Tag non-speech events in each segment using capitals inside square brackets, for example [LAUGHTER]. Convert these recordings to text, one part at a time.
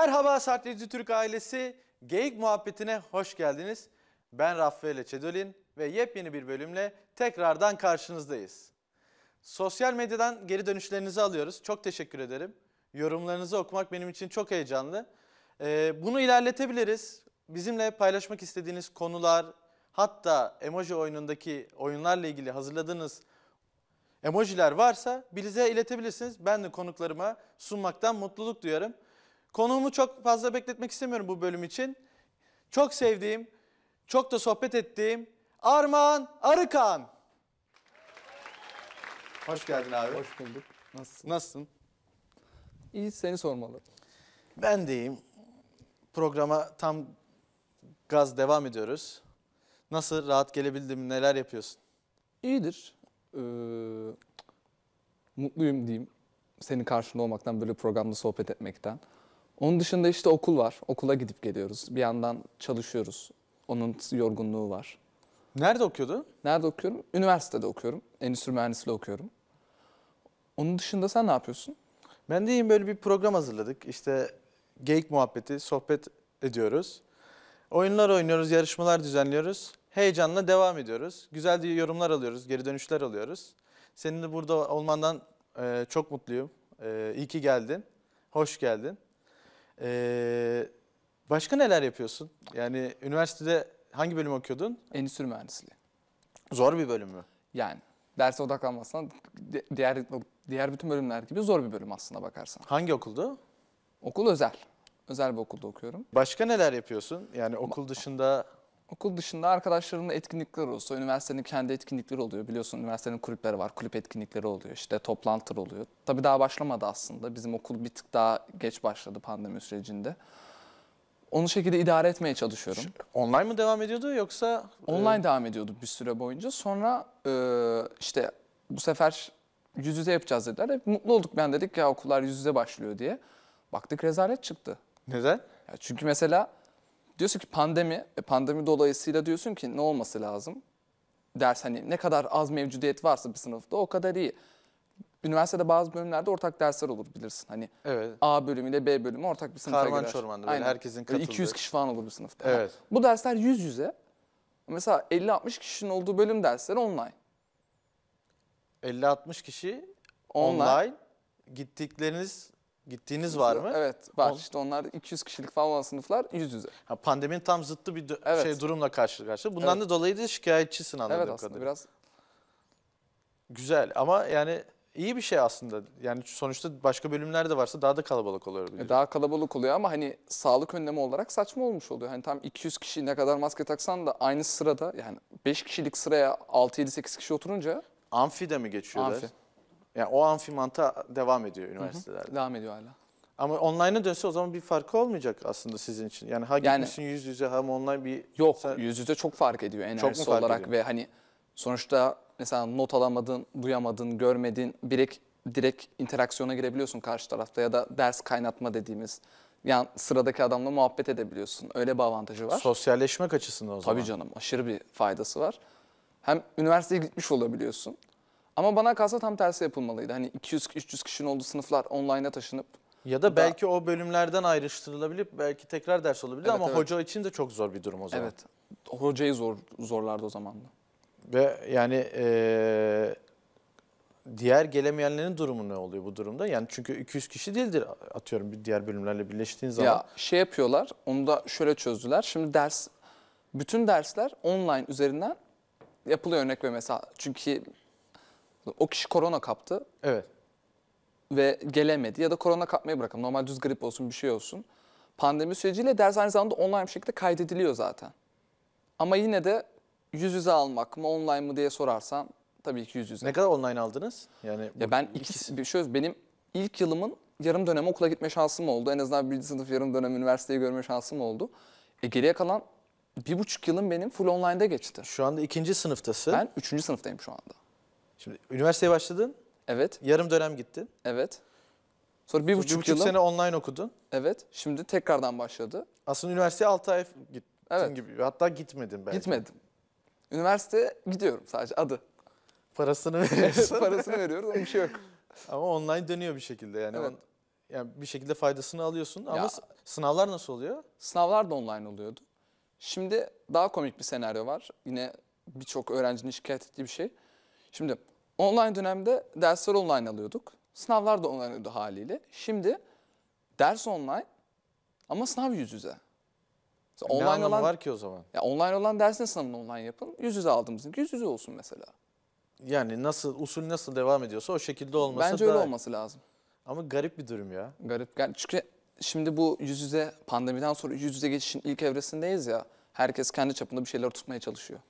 Merhaba Sahteci Türk ailesi. Geyik muhabbetine hoş geldiniz. Ben Rafael Çedolin ve yepyeni bir bölümle tekrardan karşınızdayız. Sosyal medyadan geri dönüşlerinizi alıyoruz. Çok teşekkür ederim. Yorumlarınızı okumak benim için çok heyecanlı. Ee, bunu ilerletebiliriz. Bizimle paylaşmak istediğiniz konular, hatta emoji oyunundaki oyunlarla ilgili hazırladığınız emojiler varsa bize iletebilirsiniz. Ben de konuklarıma sunmaktan mutluluk duyarım. Konuğumu çok fazla bekletmek istemiyorum bu bölüm için. Çok sevdiğim, çok da sohbet ettiğim Armağan Arıkan. Hoş geldin abi. Hoş bulduk. Nasılsın? Nasılsın? İyi seni sormalı. Ben deyim. Programa tam gaz devam ediyoruz. Nasıl rahat gelebildim, neler yapıyorsun? İyidir. Ee, mutluyum diyeyim. Senin karşında olmaktan, böyle programda sohbet etmekten. Onun dışında işte okul var. Okula gidip geliyoruz. Bir yandan çalışıyoruz. Onun yorgunluğu var. Nerede okuyordun? Nerede okuyorum? Üniversitede okuyorum. Endüstri mühendisliği okuyorum. Onun dışında sen ne yapıyorsun? Ben de yine böyle bir program hazırladık. İşte geyik muhabbeti, sohbet ediyoruz. Oyunlar oynuyoruz, yarışmalar düzenliyoruz. Heyecanla devam ediyoruz. Güzel diye yorumlar alıyoruz, geri dönüşler alıyoruz. Senin de burada olmandan çok mutluyum. İyi ki geldin. Hoş geldin. Ee, başka neler yapıyorsun? Yani üniversitede hangi bölüm okuyordun? Endüstri mühendisliği. Zor bir bölüm mü? Yani derse odaklanmazsan diğer diğer bütün bölümler gibi zor bir bölüm aslında bakarsan. Hangi okuldu? Okul özel. Özel bir okulda okuyorum. Başka neler yapıyorsun? Yani okul dışında Okul dışında arkadaşlarının etkinlikler olsa, üniversitenin kendi etkinlikleri oluyor. Biliyorsun üniversitenin kulüpleri var, kulüp etkinlikleri oluyor, işte toplantılar oluyor. Tabii daha başlamadı aslında. Bizim okul bir tık daha geç başladı pandemi sürecinde. Onu şekilde idare etmeye çalışıyorum. Online mı devam ediyordu yoksa? E, online devam ediyordu bir süre boyunca. Sonra e, işte bu sefer yüz yüze yapacağız dediler. Hep mutlu olduk ben dedik ya okullar yüz yüze başlıyor diye. Baktık rezalet çıktı. Neden? Ya çünkü mesela diyorsun ki pandemi, e, pandemi dolayısıyla diyorsun ki ne olması lazım? Ders hani ne kadar az mevcudiyet varsa bir sınıfta o kadar iyi. Üniversitede bazı bölümlerde ortak dersler olur bilirsin. Hani evet. A bölümüyle B bölümü ortak bir sınıfa Karman girer. Çorman'da böyle herkesin katıldığı. 200 kişi falan olur bir sınıfta. Evet. Ha. Bu dersler yüz yüze. Mesela 50-60 kişinin olduğu bölüm dersleri online. 50-60 kişi online. online. Gittikleriniz Gittiğiniz var mı? Evet var. On... İşte onlar 200 kişilik falan olan sınıflar yüz yüze. Ha, pandeminin tam zıttı bir evet. şey durumla karşı karşıya. Bundan evet. da dolayı da şikayetçisin anladığım kadarıyla. Evet aslında biraz. Güzel ama yani iyi bir şey aslında. Yani sonuçta başka bölümlerde varsa daha da kalabalık oluyor. Biliyorum. E, daha kalabalık oluyor ama hani sağlık önlemi olarak saçma olmuş oluyor. Hani tam 200 kişi ne kadar maske taksan da aynı sırada yani 5 kişilik sıraya 6-7-8 kişi oturunca. amfide mi geçiyorlar? Amfi. Yani o amfimanta devam ediyor üniversitelerde. Devam ediyor hala. Ama online'a dönse o zaman bir farkı olmayacak aslında sizin için. Yani ha Yani- yüz yüze hem online bir... Yok Sen- yüz yüze çok fark ediyor enerjisi fark olarak ediyor? ve hani sonuçta mesela not alamadın, duyamadın, görmedin direkt direkt interaksiyona girebiliyorsun karşı tarafta ya da ders kaynatma dediğimiz yani sıradaki adamla muhabbet edebiliyorsun. Öyle bir avantajı var. Sosyalleşmek açısından o zaman. Tabii canım aşırı bir faydası var. Hem üniversiteye gitmiş olabiliyorsun. Ama bana kalsa tam tersi yapılmalıydı. Hani 200-300 kişinin olduğu sınıflar online'a taşınıp ya da belki o bölümlerden ayrıştırılabilir, belki tekrar ders olabilir Evet, ama evet. hoca için de çok zor bir durum o zaman. Evet. Hocayı zor zorlardı o zaman da. Ve yani eee, diğer gelemeyenlerin durumu ne oluyor bu durumda? Yani çünkü 200 kişi değildir atıyorum bir diğer bölümlerle birleştiğin zaman. Ya şey yapıyorlar. Onu da şöyle çözdüler. Şimdi ders bütün dersler online üzerinden yapılıyor örnek ve mesela çünkü o kişi korona kaptı. Evet. Ve gelemedi ya da korona kapmayı bırakalım. Normal düz grip olsun bir şey olsun. Pandemi süreciyle ders aynı zamanda online bir şekilde kaydediliyor zaten. Ama yine de yüz yüze almak mı online mı diye sorarsan tabii ki yüz yüze. Ne kadar online aldınız? Yani ya ben ikisi, ikisi. şöyle şey benim ilk yılımın yarım dönem okula gitme şansım oldu. En azından birinci sınıf yarım dönem üniversiteyi görme şansım oldu. E, geriye kalan bir buçuk yılım benim full online'da geçti. Şu anda ikinci sınıftasın. Ben üçüncü sınıftayım şu anda. Şimdi üniversiteye başladın. Evet. Yarım dönem gittin. Evet. Sonra bir Sonra buçuk, bir buçuk yılım, sene online okudun. Evet. Şimdi tekrardan başladı. Aslında üniversiteye 6 ay gittin evet. gibi. Hatta gitmedin belki. Gitmedim. Üniversite gidiyorum sadece adı. Parasını [LAUGHS] veriyorsun. Parasını veriyoruz ama bir şey yok. Ama online dönüyor bir şekilde yani. Evet. Yani bir şekilde faydasını alıyorsun ama ya, sınavlar nasıl oluyor? Sınavlar da online oluyordu. Şimdi daha komik bir senaryo var. Yine birçok öğrencinin şikayet ettiği bir şey. Şimdi online dönemde dersler online alıyorduk. Sınavlar da online alıyordu haliyle. Şimdi ders online ama sınav yüz yüze. Mesela ne online olan, var ki o zaman? Ya online olan dersin sınavını online yapın. Yüz yüze aldığımızın yüz yüze olsun mesela. Yani nasıl usul nasıl devam ediyorsa o şekilde olması Bence daha... öyle olması lazım. Ama garip bir durum ya. Garip. Yani çünkü şimdi bu yüz yüze pandemiden sonra yüz yüze geçişin ilk evresindeyiz ya. Herkes kendi çapında bir şeyler tutmaya çalışıyor.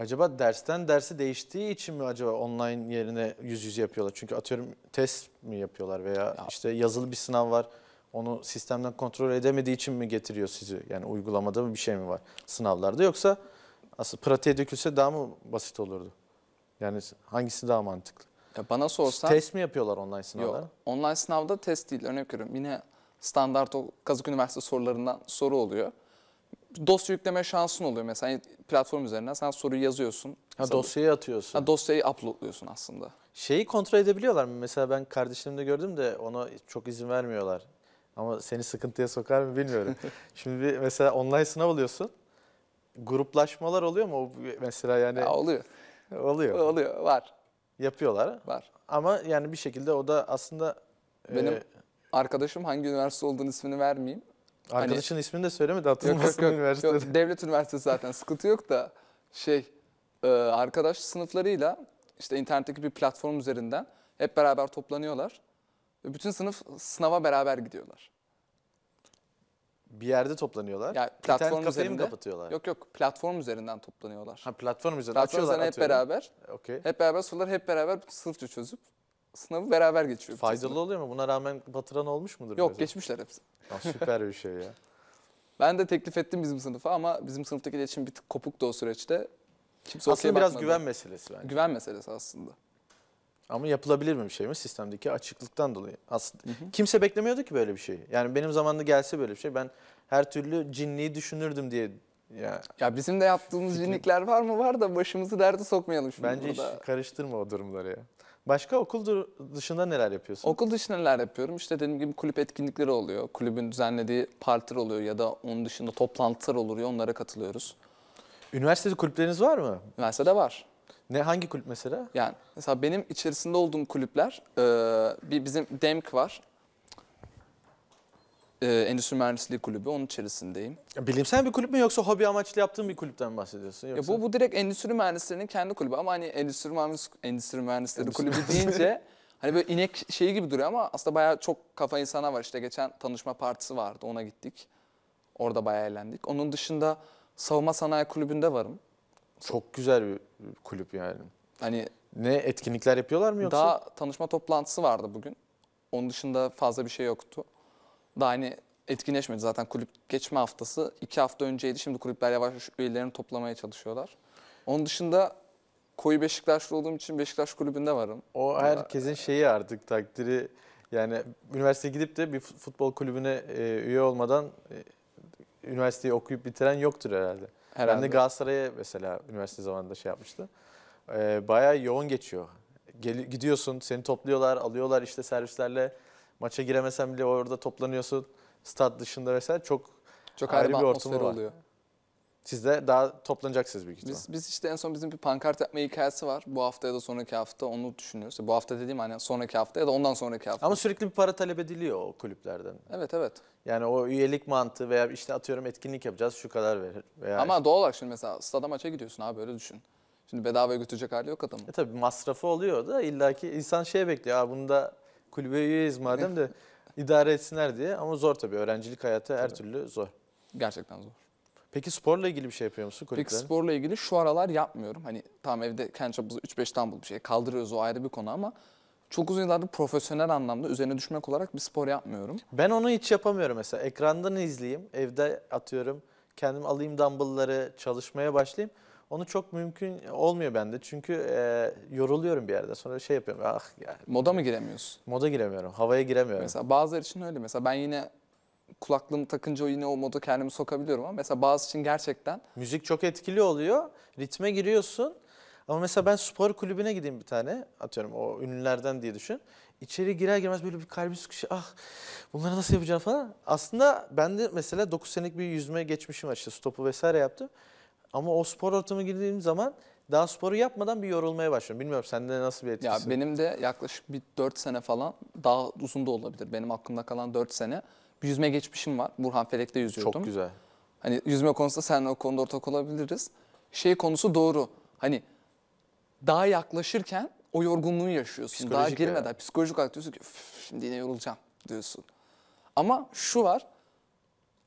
Acaba dersten dersi değiştiği için mi acaba online yerine yüz yüze yapıyorlar? Çünkü atıyorum test mi yapıyorlar veya işte yazılı bir sınav var. Onu sistemden kontrol edemediği için mi getiriyor sizi? Yani uygulamada mı bir şey mi var sınavlarda yoksa asıl pratiğe dökülse daha mı basit olurdu? Yani hangisi daha mantıklı? Ya bana sorsan... Test mi yapıyorlar online sınavlar? Yok. Online sınavda test değil. Örnek veriyorum yine standart o Kazak Üniversitesi sorularından soru oluyor dosya yükleme şansın oluyor mesela platform üzerinden sen soruyu yazıyorsun. Ha, dosyayı atıyorsun. Ha, dosyayı uploadluyorsun aslında. Şeyi kontrol edebiliyorlar mı? Mesela ben kardeşlerimde gördüm de ona çok izin vermiyorlar. Ama seni sıkıntıya sokar mı bilmiyorum. [LAUGHS] Şimdi bir mesela online sınav alıyorsun Gruplaşmalar oluyor mu mesela yani? Ya oluyor. Oluyor. Oluyor var. Yapıyorlar. Var. Ama yani bir şekilde o da aslında... Benim e, arkadaşım hangi üniversite olduğunu ismini vermeyeyim. Hani Arkadaşın hani, ismini de söylemedi hatırlamasın yok, üniversitede. Yok, devlet üniversitesi zaten sıkıntı yok da şey e, arkadaş sınıflarıyla işte internetteki bir platform üzerinden hep beraber toplanıyorlar. Ve bütün sınıf sınava beraber gidiyorlar. Bir yerde toplanıyorlar. Yani platform üzerinden kapatıyorlar? Yok yok platform üzerinden toplanıyorlar. Ha platform üzerinden platform açıyorlar. Platform üzerinden hep atıyorum. beraber. Okay. Hep beraber sorular hep beraber sınıfça çözüp sınavı beraber geçiyor. Faydalı sınavı. oluyor mu? Buna rağmen batıran olmuş mudur? Yok geçmişler hepsi. Aa, süper bir şey ya. [LAUGHS] Ben de teklif ettim bizim sınıfa ama bizim sınıftaki iletişim bir tık kopuktu o süreçte. Kimse aslında biraz bakmadı. güven meselesi bence. Güven meselesi aslında. Ama yapılabilir mi bir şey mi? Sistemdeki açıklıktan dolayı. Aslında hı hı. kimse beklemiyordu ki böyle bir şeyi. Yani benim zamanımda gelse böyle bir şey ben her türlü cinliği düşünürdüm diye ya, ya bizim de yaptığımız cinlikler var mı? Var da başımızı derde sokmayalım şimdi Bence burada. Bence karıştırma o durumları ya. Başka okul dışında neler yapıyorsun? Okul dışında neler yapıyorum? İşte dediğim gibi kulüp etkinlikleri oluyor. Kulübün düzenlediği partiler oluyor ya da onun dışında toplantılar oluyor. Onlara katılıyoruz. Üniversitede kulüpleriniz var mı? Üniversitede var. Ne hangi kulüp mesela? Yani mesela benim içerisinde olduğum kulüpler e, bir bizim DEMK var e, Endüstri Mühendisliği Kulübü onun içerisindeyim. Bilimsel bir kulüp mü yoksa hobi amaçlı yaptığın bir kulüpten mi bahsediyorsun? Yoksa... Ya bu bu direkt endüstri mühendislerinin kendi kulübü ama hani endüstri, mühendis, endüstri mühendisleri kulübü deyince hani böyle inek şeyi gibi duruyor ama aslında bayağı çok kafa insana var. İşte geçen tanışma partisi vardı ona gittik. Orada bayağı eğlendik. Onun dışında savunma sanayi kulübünde varım. Çok güzel bir kulüp yani. Hani ne etkinlikler yapıyorlar mı yoksa? Daha tanışma toplantısı vardı bugün. Onun dışında fazla bir şey yoktu. Daha hani etkinleşmedi zaten kulüp geçme haftası. iki hafta önceydi. Şimdi kulüpler yavaş yavaş üyelerini toplamaya çalışıyorlar. Onun dışında koyu Beşiktaşlı olduğum için Beşiktaş kulübünde varım. O herkesin şeyi artık takdiri yani üniversiteye gidip de bir futbol kulübüne e, üye olmadan e, üniversiteyi okuyup bitiren yoktur herhalde. herhalde. Ben de Galatasaray'a mesela üniversite zamanında şey yapmıştı. E, bayağı yoğun geçiyor. gidiyorsun, seni topluyorlar, alıyorlar işte servislerle. Maça giremesen bile orada toplanıyorsun. Stad dışında vesaire çok, çok ayrı, ayrı bir ortamı var. oluyor. Siz de daha toplanacaksınız büyük ihtimalle. Biz, biz işte en son bizim bir pankart yapma hikayesi var. Bu hafta ya da sonraki hafta onu düşünüyoruz. Bu hafta dediğim hani sonraki hafta ya da ondan sonraki hafta. Ama sürekli bir para talep ediliyor o kulüplerden. Evet evet. Yani o üyelik mantığı veya işte atıyorum etkinlik yapacağız şu kadar verir. Veya Ama işte... doğal olarak şimdi mesela stada maça gidiyorsun abi öyle düşün. Şimdi bedavaya götürecek hali yok adamın. E tabii masrafı oluyor da illaki insan şey bekliyor. Bunu da kulübe üyeyiz madem de [LAUGHS] idare etsinler diye. Ama zor tabii öğrencilik hayatı her türlü zor. Gerçekten zor. Peki sporla ilgili bir şey yapıyor musun kulüplerin? Peki sporla ilgili şu aralar yapmıyorum. Hani tam evde kendi çapımızda 3-5 dumbbell bir şey kaldırıyoruz o ayrı bir konu ama çok uzun yıllardır profesyonel anlamda üzerine düşmek olarak bir spor yapmıyorum. Ben onu hiç yapamıyorum mesela. Ekrandan izleyeyim, evde atıyorum, kendim alayım dumbbellları, çalışmaya başlayayım. Onu çok mümkün olmuyor bende çünkü e, yoruluyorum bir yerde. Sonra şey yapıyorum. Ah ya. Moda mı giremiyorsun? Moda giremiyorum. Havaya giremiyorum. Mesela bazıları için öyle. Mesela ben yine kulaklığımı takınca yine o moda kendimi sokabiliyorum ama mesela bazı için gerçekten. Müzik çok etkili oluyor. Ritme giriyorsun. Ama mesela ben spor kulübüne gideyim bir tane. Atıyorum o ünlülerden diye düşün. İçeri girer girmez böyle bir kalbi sıkışı. Ah bunları nasıl yapacağım falan. Aslında ben de mesela 9 senelik bir yüzme geçmişim var. işte stopu vesaire yaptım. Ama o spor ortamı girdiğim zaman daha sporu yapmadan bir yorulmaya başlıyorum. Bilmiyorum sende nasıl bir etkisi? Ya benim de yaklaşık bir 4 sene falan daha uzun da olabilir. Benim aklımda kalan 4 sene bir yüzme geçmişim var. Burhan Felek'te yüzüyordum. Çok güzel. Hani yüzme konusunda sen o konuda ortak olabiliriz. Şey konusu doğru. Hani daha yaklaşırken o yorgunluğu yaşıyorsun. Psikolojik daha girmeden ya. psikolojik olarak diyorsun ki şimdi yine yorulacağım diyorsun. Ama şu var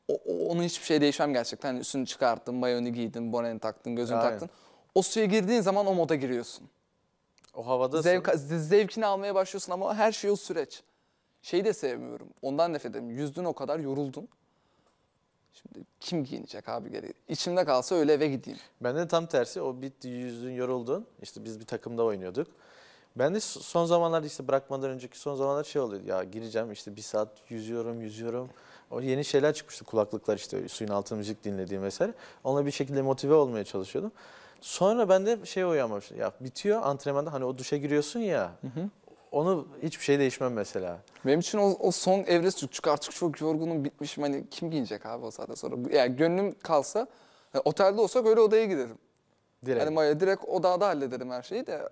o, o, onun hiçbir şey değişmem gerçekten. Hani üstünü çıkarttın, mayonu giydin, boneni taktın, gözünü Aynen. taktın. O suya girdiğin zaman o moda giriyorsun. O havada Zevk, zevkini almaya başlıyorsun ama her şey o süreç. Şeyi de sevmiyorum. Ondan nefret ederim. Yüzdün o kadar yoruldun. Şimdi kim giyinecek abi geri? İçimde kalsa öyle eve gideyim. Ben de tam tersi. O bitti yüzdün yoruldun. İşte biz bir takımda oynuyorduk. Ben de son zamanlarda işte bırakmadan önceki son zamanlar şey oluyor. Ya gireceğim işte bir saat yüzüyorum yüzüyorum. O yeni şeyler çıkmıştı kulaklıklar işte suyun altında müzik dinlediğim vesaire. Onunla bir şekilde motive olmaya çalışıyordum. Sonra ben de şey uyanmamış. Ya bitiyor antrenmanda hani o duşa giriyorsun ya. Hı hı. Onu hiçbir şey değişmem mesela. Benim için o, o son evresi çünkü artık çok yorgunum bitmişim hani kim giyecek abi o saatte sonra. Yani gönlüm kalsa yani e, otelde olsak öyle odaya giderim. Direkt. Hani mayo direkt odada hallederim her şeyi de.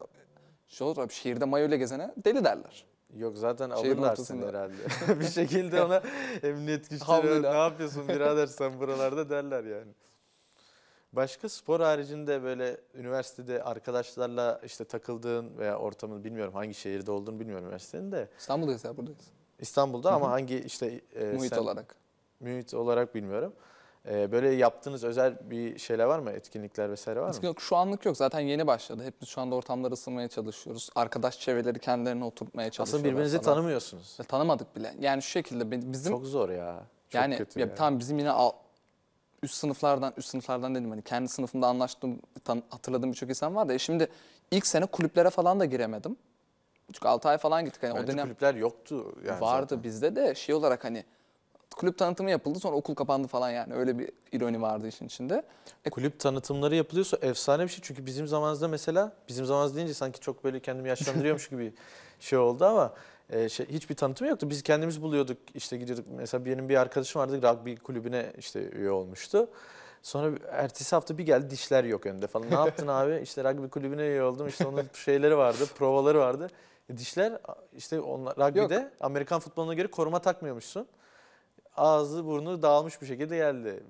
Şey olur abi şehirde mayo ile gezene deli derler. Yok zaten Şehrin herhalde. [LAUGHS] bir şekilde ona emniyet güçleri ne yapıyorsun birader sen buralarda derler yani. Başka spor haricinde böyle üniversitede arkadaşlarla işte takıldığın veya ortamın bilmiyorum hangi şehirde olduğunu bilmiyorum üniversitenin de İstanbul'dayız ya buradayız. İstanbul'da ama hangi işte e, Muhit sen- olarak. mühit olarak bilmiyorum. Ee, böyle yaptığınız özel bir şeyler var mı? Etkinlikler vesaire var mı? şu anlık yok. Zaten yeni başladı. Hepimiz şu anda ortamları ısınmaya çalışıyoruz. Arkadaş çevreleri kendilerine oturtmaya çalışıyorlar. Aslında birbirinizi falan. tanımıyorsunuz. Ya, tanımadık bile. Yani şu şekilde bizim... Çok zor ya. Çok yani, kötü ya, yani. Tamam bizim yine al, üst sınıflardan, üst sınıflardan dedim hani kendi sınıfımda anlaştığım, tan, hatırladığım birçok insan var da. E şimdi ilk sene kulüplere falan da giremedim. Çünkü 6 ay falan gittik. Hani Bence o dönem kulüpler yoktu. Yani vardı zaten. bizde de şey olarak hani kulüp tanıtımı yapıldı sonra okul kapandı falan yani öyle bir ironi vardı işin içinde. E, Kulüp tanıtımları yapılıyorsa efsane bir şey. Çünkü bizim zamanımızda mesela, bizim zamanımız deyince sanki çok böyle kendimi yaşlandırıyormuş gibi [LAUGHS] şey oldu ama e, şey, hiçbir tanıtım yoktu. Biz kendimiz buluyorduk işte gidiyorduk. Mesela benim bir arkadaşım vardı rugby kulübüne işte üye olmuştu. Sonra ertesi hafta bir geldi dişler yok önünde falan. Ne yaptın [LAUGHS] abi? İşte rugby kulübüne üye oldum. İşte onun şeyleri vardı, provaları vardı. E, dişler işte onlar, rugby'de Amerikan futboluna göre koruma takmıyormuşsun ağzı burnu dağılmış bir şekilde geldi.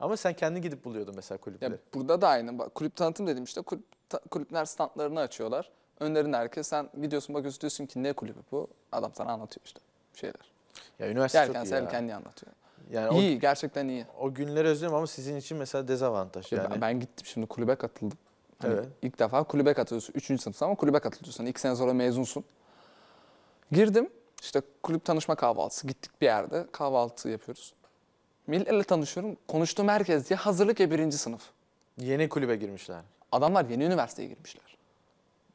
Ama sen kendi gidip buluyordun mesela kulüpleri. Ya burada da aynı. Bak, kulüp tanıtım dedim işte kulüp, ta, kulüpler standlarını açıyorlar. Önlerinde herkes sen gidiyorsun bakıyorsun diyorsun ki ne kulübü bu? Adam sana anlatıyor işte şeyler. Ya üniversite Yerken çok iyi ya. kendi anlatıyor. Yani iyi o, gerçekten iyi. O günleri özlüyorum ama sizin için mesela dezavantaj. Yani. Ben, ben gittim şimdi kulübe katıldım. Hani evet. İlk defa kulübe katılıyorsun. Üçüncü sınıfta ama kulübe katılıyorsun. Hani sene sonra mezunsun. Girdim. İşte kulüp tanışma kahvaltısı. Gittik bir yerde kahvaltı yapıyoruz. Millet'le tanışıyorum. Konuştuğum herkes diye hazırlık ya birinci sınıf. Yeni kulübe girmişler. Adamlar yeni üniversiteye girmişler.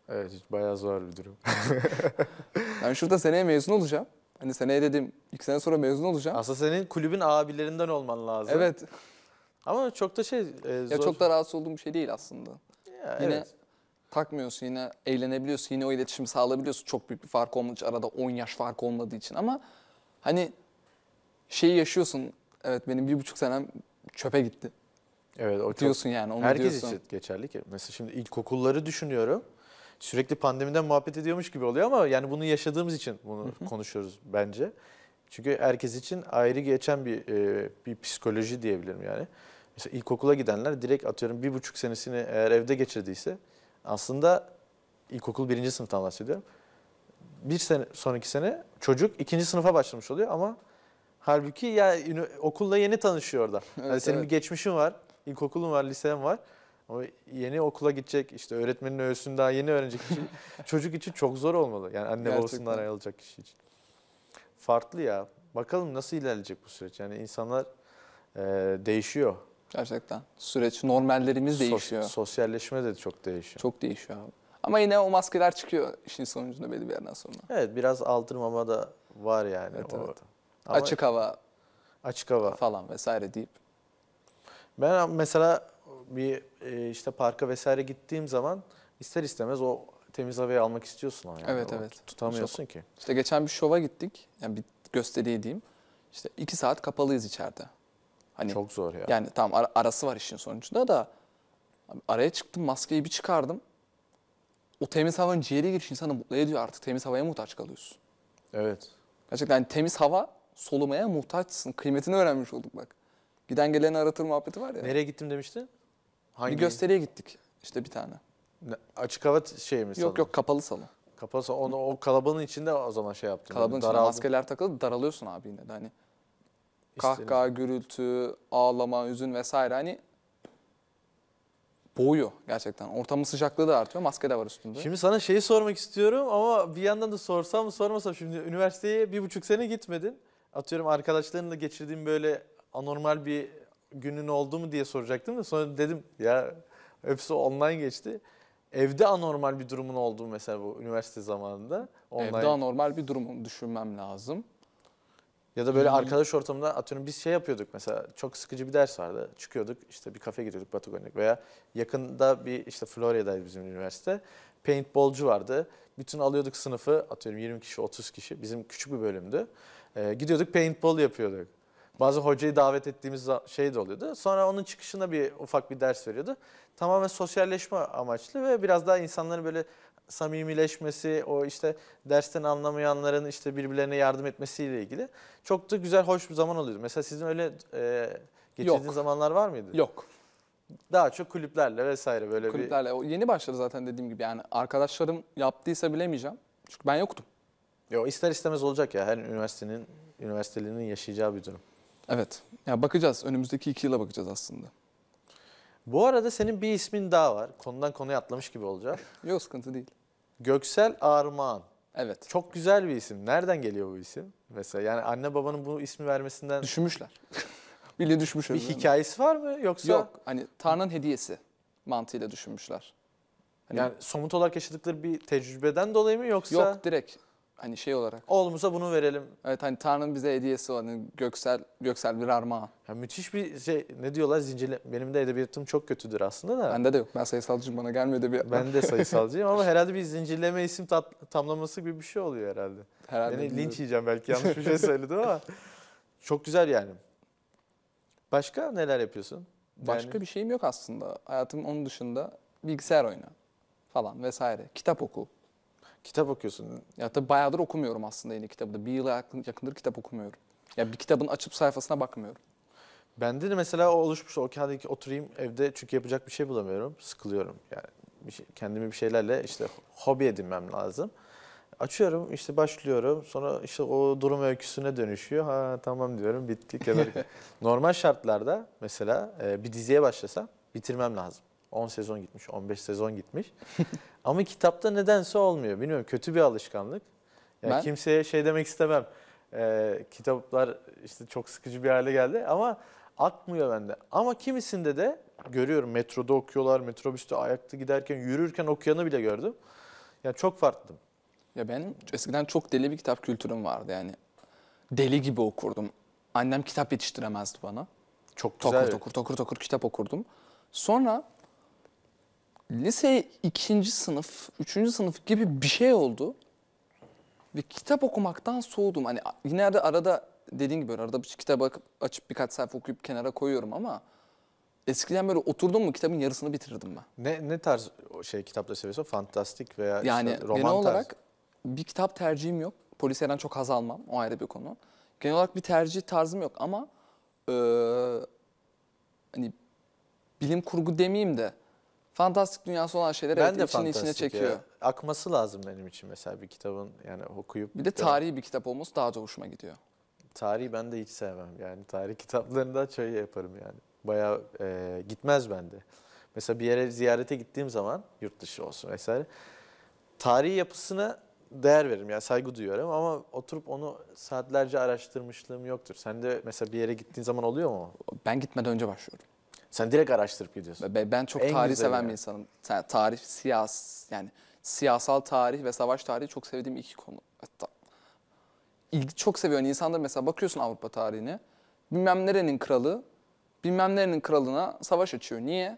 Evet bayağı zor bir durum. [LAUGHS] ben şurada seneye mezun olacağım. Hani seneye dedim iki sene sonra mezun olacağım. Aslında senin kulübün abilerinden olman lazım. Evet. Ama çok da şey e, zor. Ya çok da rahatsız olduğum bir şey değil aslında. Ya, Yine evet takmıyorsun yine eğlenebiliyorsun yine o iletişimi sağlayabiliyorsun. Çok büyük bir fark olmadığı için arada 10 yaş fark olmadığı için ama hani şeyi yaşıyorsun evet benim bir buçuk senem çöpe gitti. Evet o diyorsun çok, yani onu herkes diyorsun. için geçerli ki. Mesela şimdi ilkokulları düşünüyorum. Sürekli pandemiden muhabbet ediyormuş gibi oluyor ama yani bunu yaşadığımız için bunu konuşuyoruz bence. Çünkü herkes için ayrı geçen bir e, bir psikoloji diyebilirim yani. Mesela ilkokula gidenler direkt atıyorum bir buçuk senesini eğer evde geçirdiyse aslında ilkokul birinci sınıftan bahsediyorum. Bir sene sonraki sene çocuk ikinci sınıfa başlamış oluyor ama halbuki ya okulla yeni tanışıyor orada. evet, yani senin evet. bir geçmişin var, ilkokulun var, lisen var. ama yeni okula gidecek işte öğretmenin öğüsünü daha yeni öğrenecek kişi [LAUGHS] çocuk için çok zor olmalı. Yani anne Gerçekten. babasından ayrılacak kişi için. Farklı ya. Bakalım nasıl ilerleyecek bu süreç. Yani insanlar e, değişiyor. Gerçekten. Süreç normallerimiz değişiyor. Sos- sosyalleşme de çok değişiyor. Çok değişiyor abi. Ama yine o maskeler çıkıyor işin sonucunda belli bir yerden sonra. Evet biraz aldırmama da var yani. Evet, o. evet. Açık hava açık hava. falan vesaire deyip. Ben mesela bir e, işte parka vesaire gittiğim zaman ister istemez o temiz havayı almak istiyorsun ama yani. Evet, O evet. Tutamıyorsun ki. İşte geçen bir şova gittik. Yani bir gösteriye diyeyim. İşte iki saat kapalıyız içeride. Hani Çok zor ya. Yani tamam ar arası var işin sonucunda da araya çıktım maskeyi bir çıkardım. O temiz havanın ciğeri giriş insanı mutlu ediyor artık. Temiz havaya muhtaç kalıyorsun. Evet. Gerçekten yani temiz hava solumaya muhtaçsın. Kıymetini öğrenmiş olduk bak. Giden geleni aratır muhabbeti var ya. Nereye gittim demiştin? Hangi? Bir gösteriye gittik İşte bir tane. Ne, açık hava şey mi? Yok salon? yok kapalı salon. Kapalı salon. Onu, o kalabalığın içinde o zaman şey yaptım. Kalabalığın yani, içinde maskeler takılı daralıyorsun abi yine de hani. Kahkaha, gürültü, ağlama, üzün vesaire hani boğuyor gerçekten. Ortamın sıcaklığı da artıyor. Maske de var üstünde. Şimdi sana şeyi sormak istiyorum ama bir yandan da sorsam sormasam. Şimdi üniversiteye bir buçuk sene gitmedin. Atıyorum arkadaşlarınla geçirdiğin böyle anormal bir günün oldu mu diye soracaktım da sonra dedim ya hepsi online geçti. Evde anormal bir durumun oldu mu mesela bu üniversite zamanında? Online. Evde anormal bir durumu düşünmem lazım. Ya da böyle hmm. arkadaş ortamında atıyorum biz şey yapıyorduk mesela çok sıkıcı bir ders vardı. Çıkıyorduk işte bir kafe giriyorduk Batı veya yakında bir işte Florya'daydı bizim üniversite. Paintballcu vardı. Bütün alıyorduk sınıfı atıyorum 20 kişi 30 kişi bizim küçük bir bölümdü. Ee, gidiyorduk paintball yapıyorduk. Bazı hocayı davet ettiğimiz şey de oluyordu. Sonra onun çıkışında bir ufak bir ders veriyordu. Tamamen sosyalleşme amaçlı ve biraz daha insanları böyle samimileşmesi, o işte dersten anlamayanların işte birbirlerine yardım etmesiyle ilgili çok da güzel, hoş bir zaman oluyordu. Mesela sizin öyle e, geçirdiğiniz Yok. zamanlar var mıydı? Yok. Daha çok kulüplerle vesaire böyle Kulüplerle. O yeni başladı zaten dediğim gibi. Yani arkadaşlarım yaptıysa bilemeyeceğim. Çünkü ben yoktum. Yo, ister istemez olacak ya her üniversitenin, üniversitelerinin yaşayacağı bir durum. Evet. Ya bakacağız. Önümüzdeki iki yıla bakacağız aslında. Bu arada senin bir ismin daha var. Konudan konuya atlamış gibi olacak. [LAUGHS] Yok sıkıntı değil. Göksel Armağan. Evet. Çok güzel bir isim. Nereden geliyor bu isim? Mesela yani anne babanın bu ismi vermesinden... Düşünmüşler. [LAUGHS] Bildiğin düşmüş. Bir hikayesi var mı yoksa? Yok. Hani Tanrı'nın hediyesi mantığıyla düşünmüşler. Hani... Yani somut olarak yaşadıkları bir tecrübeden dolayı mı yoksa? Yok direkt hani şey olarak. Oğlumuza bunu verelim. Evet hani Tanrı'nın bize hediyesi olan hani göksel göksel bir armağan. Ya müthiş bir şey ne diyorlar zincirle benim de edebiyatım çok kötüdür aslında da. Bende de yok ben sayısalcıyım bana gelmiyor bir. Ben de [LAUGHS] sayısalcıyım ama herhalde bir zincirleme isim tat, tamlaması gibi bir şey oluyor herhalde. herhalde Beni linç yiyeceğim belki yanlış bir şey [LAUGHS] söyledim ama. Çok güzel yani. Başka neler yapıyorsun? Başka yani... bir şeyim yok aslında. Hayatım onun dışında bilgisayar oyna falan vesaire. Kitap oku. Kitap okuyorsun. Ya tabii bayağıdır okumuyorum aslında yeni kitabı da. Bir yıla yakın, yakındır kitap okumuyorum. Ya bir kitabın açıp sayfasına bakmıyorum. Bende de mesela o oluşmuş o kağıdaki oturayım evde çünkü yapacak bir şey bulamıyorum. Sıkılıyorum yani. Bir şey, kendimi bir şeylerle işte hobi edinmem lazım. Açıyorum işte başlıyorum sonra işte o durum öyküsüne dönüşüyor. Ha tamam diyorum bitti. [LAUGHS] Normal şartlarda mesela e, bir diziye başlasam bitirmem lazım. 10 sezon gitmiş, 15 sezon gitmiş. [LAUGHS] Ama kitapta nedense olmuyor. Bilmiyorum kötü bir alışkanlık. Yani ben... Kimseye şey demek istemem. Ee, kitaplar işte çok sıkıcı bir hale geldi ama akmıyor bende. Ama kimisinde de görüyorum metroda okuyorlar, metrobüste ayakta giderken, yürürken okuyanı bile gördüm. Yani çok farklı. Ya ben eskiden çok deli bir kitap kültürüm vardı yani. Deli gibi okurdum. Annem kitap yetiştiremezdi bana. Çok güzel. Tokur tokur tokur tokur kitap okurdum. Sonra lise ikinci sınıf, üçüncü sınıf gibi bir şey oldu. Ve kitap okumaktan soğudum. Hani yine de arada dediğin gibi arada bir kitap açıp birkaç sayfa okuyup kenara koyuyorum ama eskiden böyle oturdum mu kitabın yarısını bitirirdim ben. Ne ne tarz şey kitapları seviyorsun? Fantastik veya yani işte roman genel tarz. olarak bir kitap tercihim yok. Polisiye'den çok haz almam. O ayrı bir konu. Genel olarak bir tercih tarzım yok ama e, hani bilim kurgu demeyeyim de fantastik dünyası olan şeyler ben evet, de içine içine çekiyor. Ya. Akması lazım benim için mesela bir kitabın yani okuyup. Bir de tarihi bir kitap olması daha da hoşuma gidiyor. Tarihi ben de hiç sevmem yani tarih [LAUGHS] kitaplarında şey yaparım yani. baya e, gitmez bende. Mesela bir yere ziyarete gittiğim zaman yurt dışı olsun vesaire tarihi yapısına değer veririm yani saygı duyuyorum ama oturup onu saatlerce araştırmışlığım yoktur. Sen de mesela bir yere gittiğin zaman oluyor mu? Ben gitmeden önce başlıyorum. Sen direkt araştırıp gidiyorsun. Ben, çok en tarih seven yani. bir insanım. Yani tarih, siyas, yani siyasal tarih ve savaş tarihi çok sevdiğim iki konu. Hatta ilgi çok seviyorum. İnsanlar mesela bakıyorsun Avrupa tarihine. Bilmem nerenin kralı, bilmem nerenin kralına savaş açıyor. Niye?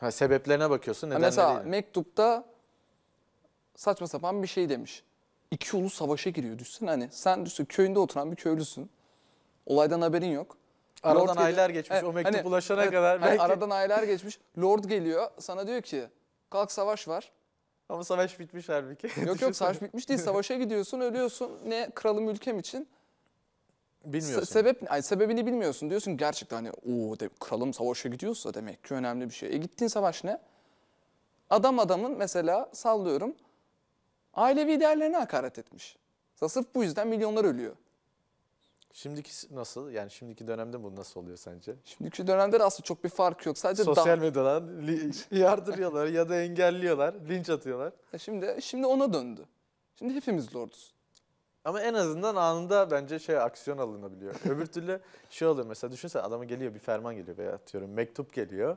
Ha, sebeplerine bakıyorsun. Nedenleri. Mesela mektupta saçma sapan bir şey demiş. İki ulus savaşa giriyor düşsün. Hani sen düşsün köyünde oturan bir köylüsün. Olaydan haberin yok. Aradan Lord aylar geçmiş. E, o mektup hani, ulaşana evet, kadar. Hani belki... Hani aradan aylar geçmiş. Lord geliyor. Sana diyor ki kalk savaş var. Ama savaş bitmiş halbuki. Yok yok [LAUGHS] savaş bitmiş değil. Savaşa gidiyorsun ölüyorsun. Ne kralım ülkem için. Bilmiyorsun. Se sebep, yani sebebini bilmiyorsun. Diyorsun gerçekten hani o kralım savaşa gidiyorsa demek ki önemli bir şey. E gittiğin savaş ne? Adam adamın mesela sallıyorum ailevi değerlerine hakaret etmiş. Sırf bu yüzden milyonlar ölüyor. Şimdiki nasıl? Yani şimdiki dönemde bu nasıl oluyor sence? Şimdiki dönemde de aslında çok bir fark yok. Sadece Sosyal medyadan yardırıyorlar ya da engelliyorlar, linç atıyorlar. E Şimdi şimdi ona döndü. Şimdi hepimiz lorduz. Ama en azından anında bence şey aksiyon alınabiliyor. [LAUGHS] Öbür türlü şey oluyor mesela düşünsene adama geliyor bir ferman geliyor veya atıyorum mektup geliyor.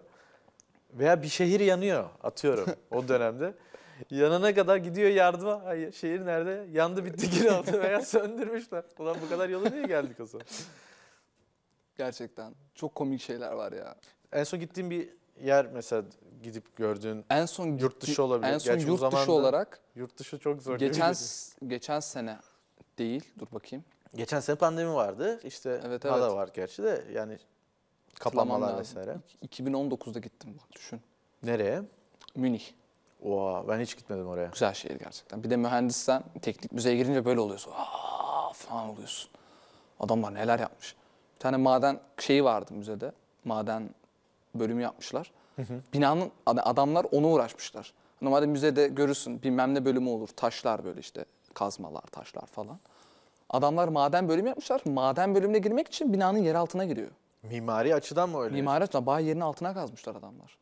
Veya bir şehir yanıyor atıyorum [LAUGHS] o dönemde. Yanana kadar gidiyor yardıma. Ay, şehir nerede? Yandı bitti gir [LAUGHS] altı veya söndürmüşler. Ulan bu kadar yolu niye geldik o zaman? Gerçekten. Çok komik şeyler var ya. En son gittiğim bir yer mesela gidip gördüğün En son gitti- yurt dışı olabilir. En son Gerçi yurt dışı olarak Yurt dışı çok zor. geçen geçen sene değil. Dur bakayım. geçen sene pandemi vardı. İşte Evet, hala evet. var gerçi de yani kapanmalar vesaire. 2019'da gittim bak düşün. Nereye? Münih. Oha, ben hiç gitmedim oraya. Güzel şehir gerçekten. Bir de mühendissen teknik müzeye girince böyle oluyorsun. Aa, falan oluyorsun. Adamlar neler yapmış. Bir tane maden şeyi vardı müzede. Maden bölümü yapmışlar. Hı hı. Binanın adamlar ona uğraşmışlar. Normalde müzede görürsün bilmem ne bölümü olur. Taşlar böyle işte kazmalar, taşlar falan. Adamlar maden bölümü yapmışlar. Maden bölümüne girmek için binanın yer altına giriyor. Mimari açıdan mı öyle? Mimari açıdan bayağı yerin altına kazmışlar adamlar.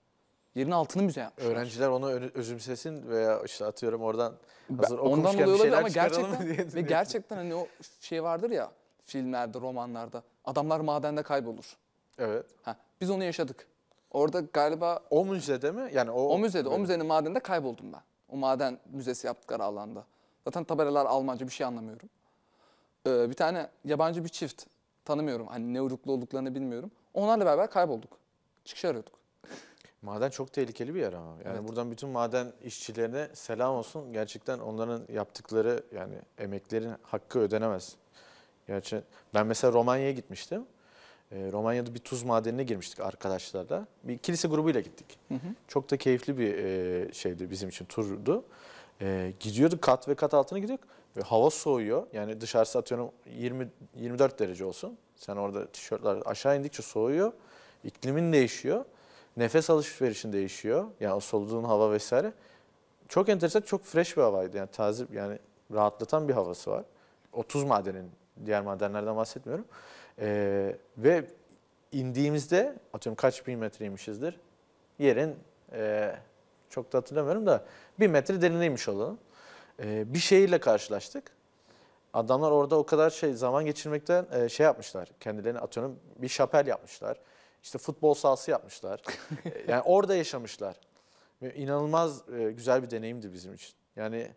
Yerine altını müze yapmışlar. Öğrenciler onu özümsesin veya işte atıyorum oradan hazır ben, Ondan okumuşken bir olabilir şeyler ama gerçekten diye. ve gerçekten hani o şey vardır ya filmlerde, romanlarda. Adamlar madende kaybolur. Evet. Ha, biz onu yaşadık. Orada galiba O müzede mi? Yani o, o müzede, o müzenin madende kayboldum ben. O maden müzesi yaptıkları alanda. Zaten tabelalar Almanca bir şey anlamıyorum. Ee, bir tane yabancı bir çift tanımıyorum. Hani ne uyruklu olduklarını bilmiyorum. Onlarla beraber kaybolduk. çıkış arıyorduk. Maden çok tehlikeli bir yer ama. Yani evet. buradan bütün maden işçilerine selam olsun. Gerçekten onların yaptıkları yani emeklerin hakkı ödenemez. Gerçi ben mesela Romanya'ya gitmiştim. E, Romanya'da bir tuz madenine girmiştik arkadaşlarla. Bir kilise grubuyla gittik. Hı hı. Çok da keyifli bir e, şeydi bizim için turdu. E, gidiyorduk kat ve kat altına gidiyorduk. Ve hava soğuyor. Yani dışarısı atıyorum 20 24 derece olsun. Sen orada tişörtler aşağı indikçe soğuyor. İklimin değişiyor. Nefes alışverişin değişiyor. Yani o soluduğun hava vesaire. Çok enteresan, çok fresh bir havaydı. Yani taze, yani rahatlatan bir havası var. 30 madenin, diğer madenlerden bahsetmiyorum. Ee, ve indiğimizde, atıyorum kaç bin metreymişizdir, yerin e, çok da hatırlamıyorum da bir metre derinleymiş olalım. Ee, bir şeyle karşılaştık. Adamlar orada o kadar şey zaman geçirmekten e, şey yapmışlar. Kendilerini atıyorum bir şapel yapmışlar. İşte futbol sahası yapmışlar. [LAUGHS] yani orada yaşamışlar. İnanılmaz e, güzel bir deneyimdi bizim için. Yani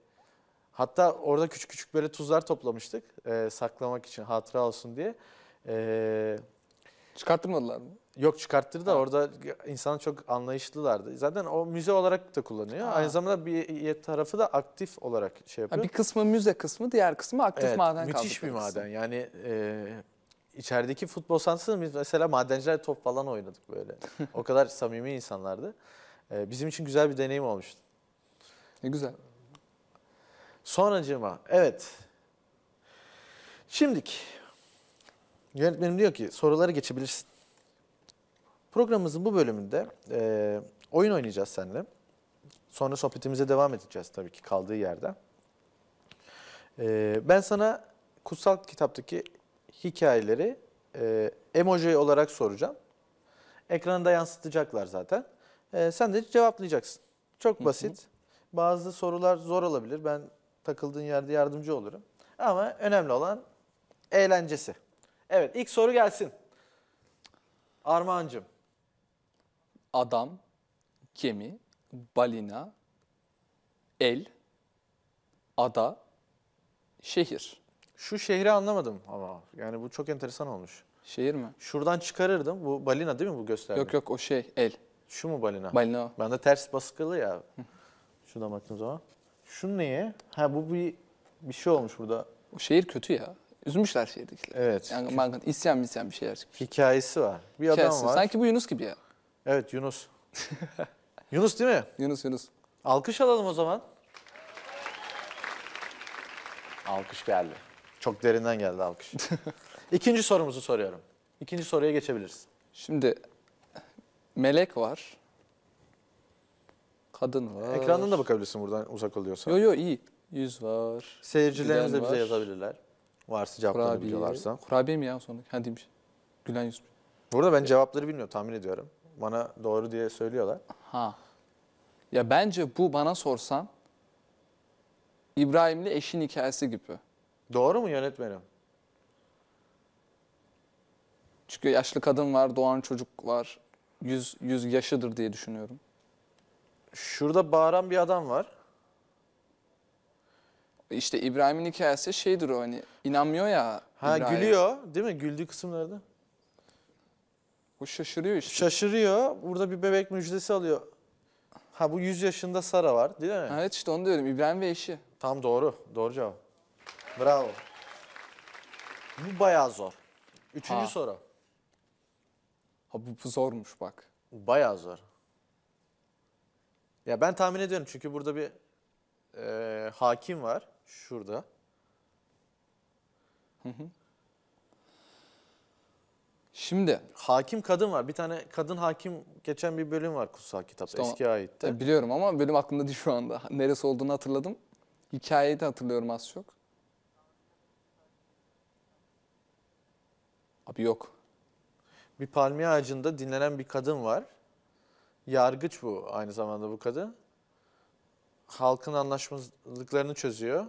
hatta orada küçük küçük böyle tuzlar toplamıştık e, saklamak için hatıra olsun diye. E, Çıkarttırmadılar mı? Yok çıkarttırdı da orada insan çok anlayışlılardı. Zaten o müze olarak da kullanıyor. Ha. Aynı zamanda bir tarafı da aktif olarak şey yapıyor. Ha, bir kısmı müze kısmı, diğer kısmı aktif evet, maden kaldı. Müthiş bir kısmı. maden. Yani e, içerideki futbol sahasında biz mesela madenciler top falan oynadık böyle. o kadar [LAUGHS] samimi insanlardı. E, bizim için güzel bir deneyim olmuştu. Ne güzel. Sonracığıma evet. Şimdik yönetmenim diyor ki soruları geçebilirsin. Programımızın bu bölümünde e, oyun oynayacağız seninle. Sonra sohbetimize devam edeceğiz tabii ki kaldığı yerde. E, ben sana kutsal kitaptaki hikayeleri e, emoji olarak soracağım. Ekranında yansıtacaklar zaten. E, sen de cevaplayacaksın. Çok basit. Hı hı. Bazı sorular zor olabilir. Ben takıldığın yerde yardımcı olurum. Ama önemli olan eğlencesi. Evet ilk soru gelsin. Armağancım. Adam, kemi, balina, el, ada, şehir. Şu şehri anlamadım ama yani bu çok enteresan olmuş. Şehir mi? Şuradan çıkarırdım. Bu balina değil mi bu gösterdi? Yok yok o şey el. Şu mu balina? Balina o. Bende ters baskılı ya. Şuradan baktığım zaman. Şu neye? Ha bu bir bir şey olmuş burada. O şehir kötü ya. Üzmüşler şehirdekiler. Evet. Yani bankın isyan isyan bir şeyler çıkmış. Hikayesi var. Bir Hikayesi. adam var. Sanki bu Yunus gibi ya. Evet Yunus. [LAUGHS] Yunus değil mi? Yunus Yunus. Alkış alalım o zaman. Alkış geldi. Çok derinden geldi alkış. [LAUGHS] İkinci sorumuzu soruyorum. İkinci soruya geçebiliriz. Şimdi melek var. Kadın var. Ekrandan da bakabilirsin buradan uzak oluyorsa. Yo yo iyi. Yüz var. Seyircilerimiz de bize var. yazabilirler. Varsa cevaplarını biliyorlarsa. Kurabiye mi ya sonunda? Ha değilmiş. Gülen yüz. Burada ben ee, cevapları bilmiyorum tahmin ediyorum. Bana doğru diye söylüyorlar. Ha. Ya bence bu bana sorsan İbrahim'le eşin hikayesi gibi. Doğru mu yönetmenim? Çünkü yaşlı kadın var, doğan çocuk var. 100, 100 yaşıdır diye düşünüyorum. Şurada bağıran bir adam var. İşte İbrahim'in hikayesi şeydir o hani inanmıyor ya. Ha İbrahim. gülüyor değil mi? Güldüğü kısımlarda. Bu şaşırıyor işte. Şaşırıyor. Burada bir bebek müjdesi alıyor. Ha bu 100 yaşında Sara var değil mi? Evet işte onu diyorum. İbrahim ve eşi. Tam doğru. Doğru cevap. Bravo. Bu bayağı zor. Üçüncü Ha. soru. Ha bu, zormuş bak. Bu bayağı zor. Ya ben tahmin ediyorum çünkü burada bir eee, hakim var. Şurada. Şimdi Hakim kadın var. Bir tane kadın hakim geçen bir bölüm var kutsal kitapta. Tamam. Eskiye aitti. E, biliyorum ama benim aklımda değil şu anda. Neresi olduğunu hatırladım. Hikayeyi de hatırlıyorum az çok. Abi yok. Bir palmiye ağacında dinlenen bir kadın var. Yargıç bu aynı zamanda bu kadın. Halkın anlaşmazlıklarını çözüyor.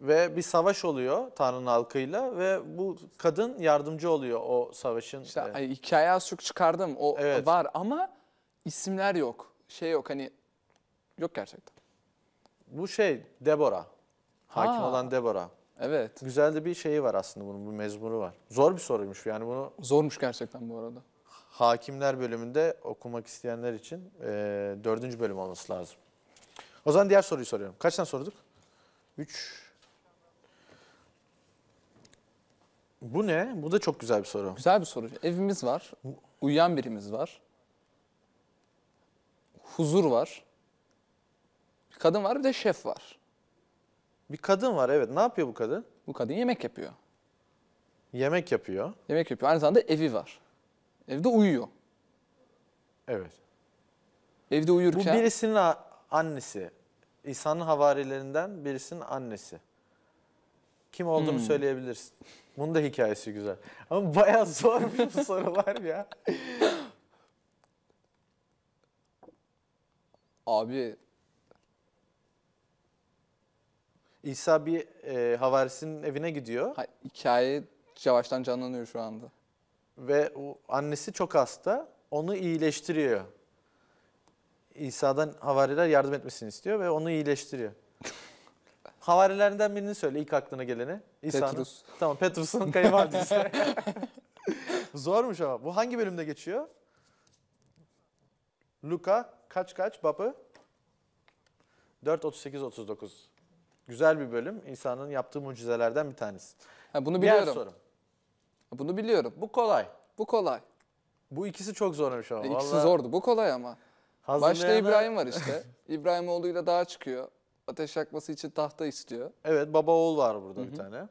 Ve bir savaş oluyor Tanrı'nın halkıyla ve bu kadın yardımcı oluyor o savaşın. İşte e, hikaye az çok çıkardım. O Evet. var ama isimler yok. Şey yok hani yok gerçekten. Bu şey Debora. Hakim Ha. olan Debora. Evet. Güzel de bir şeyi var aslında bunun, bir mezmuru var. Zor bir soruymuş yani bunu Zormuş gerçekten bu arada. hakimler bölümünde okumak isteyenler için e, dördüncü bölüm olması lazım. O zaman diğer soruyu soruyorum. Kaç tane sorduk? Üç. Bu ne? Bu da çok güzel bir soru. Güzel bir soru. Evimiz var, uyuyan birimiz var. Huzur var. Bir kadın var, bir de şef var. Bir kadın var evet. Ne yapıyor bu kadın? Bu kadın yemek yapıyor. Yemek yapıyor. Yemek yapıyor. Aynı zamanda evi var. Evde uyuyor. Evet. Evde uyurken... Bu birisinin annesi. İsa'nın havarilerinden birisinin annesi. Kim olduğunu hmm. söyleyebilirsin. Bunun da hikayesi güzel. Ama bayağı zor bir [LAUGHS] sorular ya. Abi İsa bir e, havarisinin evine gidiyor Ha, hikaye yavaştan canlanıyor şu anda. ve o annesi çok hasta. Onu iyileştiriyor. İsa'dan havariler yardım etmesini istiyor ve onu iyileştiriyor. [LAUGHS] Havarilerden birini söyle ilk aklına geleni. İsa'nın. Petrus. Tamam Petrus'un kayınvalidesi. [LAUGHS] Zormuş ama. Bu hangi bölümde geçiyor? Luka kaç kaç babı? 4 38 39. Güzel bir bölüm. İnsanın yaptığı mucizelerden bir tanesi. Ha, bunu biliyorum. Diğer sorum. Bunu biliyorum. Bu kolay. Bu kolay. Bu ikisi çok zormuş şey ama. E, ikisi Vallahi... zordu. Bu kolay ama. Hazırlayana... Başta İbrahim var işte. [LAUGHS] İbrahim oğluyla dağa çıkıyor. Ateş yakması için tahta istiyor. Evet baba oğul var burada Hı-hı. bir tane.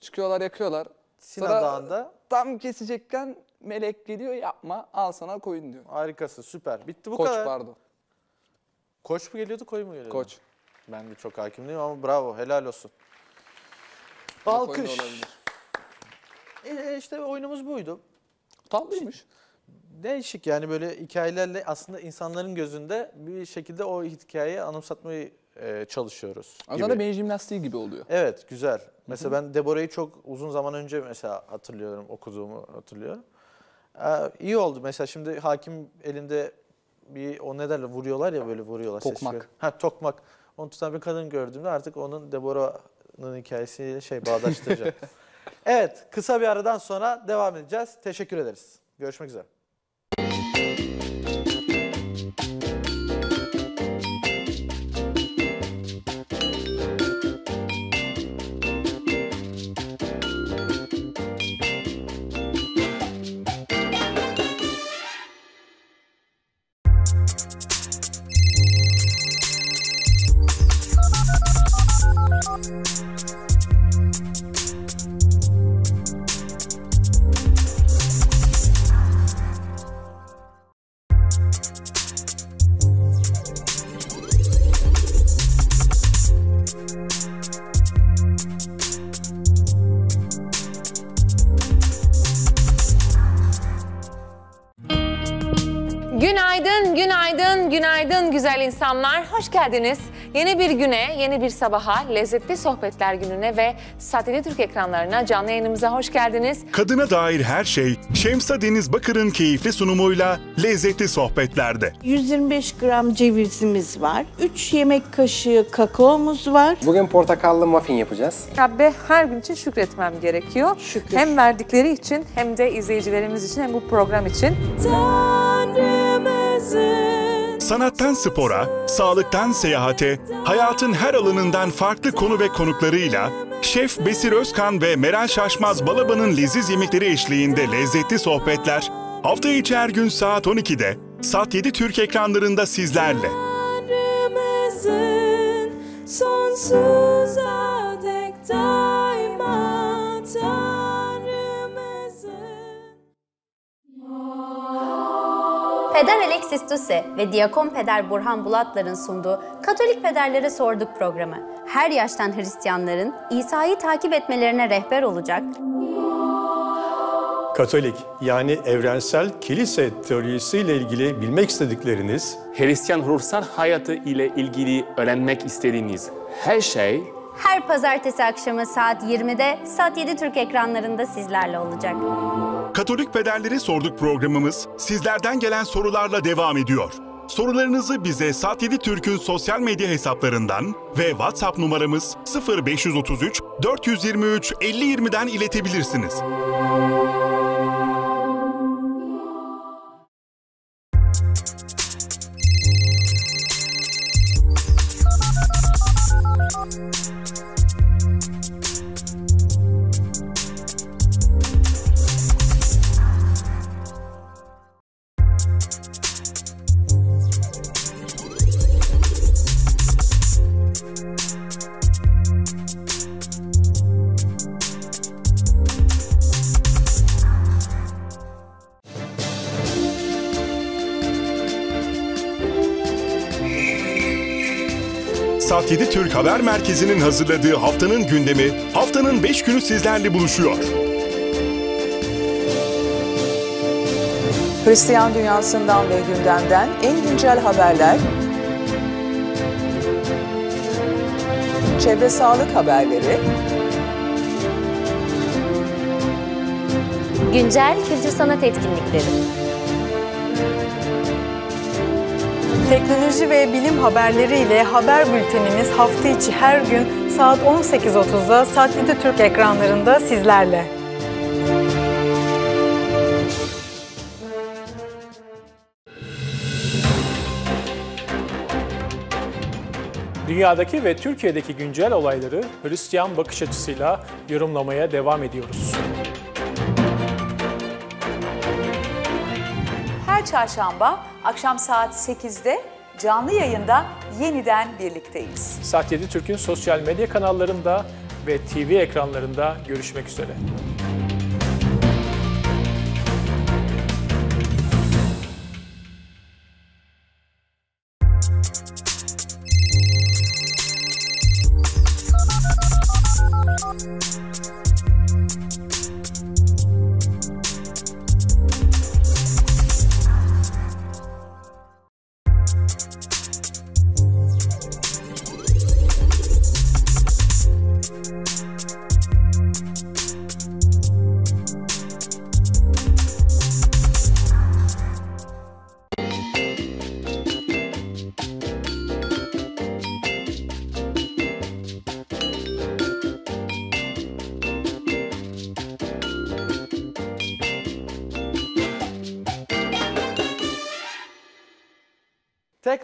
Çıkıyorlar yakıyorlar. Sina Sonra Dağı'nda. Tam kesecekken melek geliyor yapma al sana koyun diyor. Harikası süper. Bitti bu Koç, kadar. Koç pardon. Koç mu geliyordu koyun mu geliyordu? Koç. Ben de çok hakim değilim ama bravo helal olsun. Yok Alkış. oyunda olabilir. E, e, işte oyunumuz buydu. Tatlıymış. Değişik yani böyle hikayelerle aslında insanların gözünde bir şekilde o hikayeyi anımsatmayı e, çalışıyoruz. Aslında gibi. beyin jimnastiği gibi oluyor. Evet güzel. Mesela ben Deborah'yı çok uzun zaman önce mesela hatırlıyorum okuduğumu hatırlıyorum. Ee, iyi oldu mesela şimdi hakim elinde bir o ne derler vuruyorlar ya böyle vuruyorlar. Tokmak. Ha tokmak. Onu tutan bir kadın gördüğümde artık onun Deborah'nın hikayesiyle şey bağdaştıracağım. [LAUGHS] evet kısa bir aradan sonra devam edeceğiz. Teşekkür ederiz. Görüşmek üzere. güzel insanlar, hoş geldiniz. Yeni bir güne, yeni bir sabaha, lezzetli sohbetler gününe ve Sateli Türk ekranlarına, canlı yayınımıza hoş geldiniz. Kadına dair her şey Şemsa Deniz Bakır'ın keyifli sunumuyla lezzetli sohbetlerde. 125 gram cevizimiz var, 3 yemek kaşığı kakaomuz var. Bugün portakallı muffin yapacağız. Rabbe her gün için şükretmem gerekiyor. Şükür. Hem verdikleri için hem de izleyicilerimiz için hem bu program için. Tanrımızın Sanattan spora, sağlıktan seyahate, hayatın her alanından farklı konu ve konuklarıyla Şef Besir Özkan ve Meral Şaşmaz Balaba'nın leziz yemekleri eşliğinde lezzetli sohbetler hafta içi her gün saat 12'de Sat 7 Türk ekranlarında sizlerle. Tanrımızın sonsuz adektar. Peder Alexis Duse ve Diakon Peder Burhan Bulatlar'ın sunduğu Katolik Pederlere Sorduk programı, her yaştan Hristiyanların İsa'yı takip etmelerine rehber olacak, Katolik yani evrensel kilise teorisiyle ilgili bilmek istedikleriniz, Hristiyan ruhsal hayatı ile ilgili öğrenmek istediğiniz her şey her pazartesi akşamı saat 20'de Saat 7 Türk ekranlarında sizlerle olacak. Katolik Pederleri Sorduk programımız sizlerden gelen sorularla devam ediyor. Sorularınızı bize Saat 7 Türk'ün sosyal medya hesaplarından ve WhatsApp numaramız 0533 423 5020'den iletebilirsiniz. 7 Türk Haber Merkezi'nin hazırladığı haftanın gündemi, haftanın 5 günü sizlerle buluşuyor. Hristiyan dünyasından ve gündemden en güncel haberler, çevre sağlık haberleri, güncel kültür sanat etkinlikleri. Teknoloji ve bilim haberleriyle haber bültenimiz hafta içi her gün saat 18.30'da Saatli Türk ekranlarında sizlerle. Dünyadaki ve Türkiye'deki güncel olayları Hristiyan bakış açısıyla yorumlamaya devam ediyoruz. her çarşamba akşam saat 8'de canlı yayında yeniden birlikteyiz. Saat 7 Türk'ün sosyal medya kanallarında ve TV ekranlarında görüşmek üzere.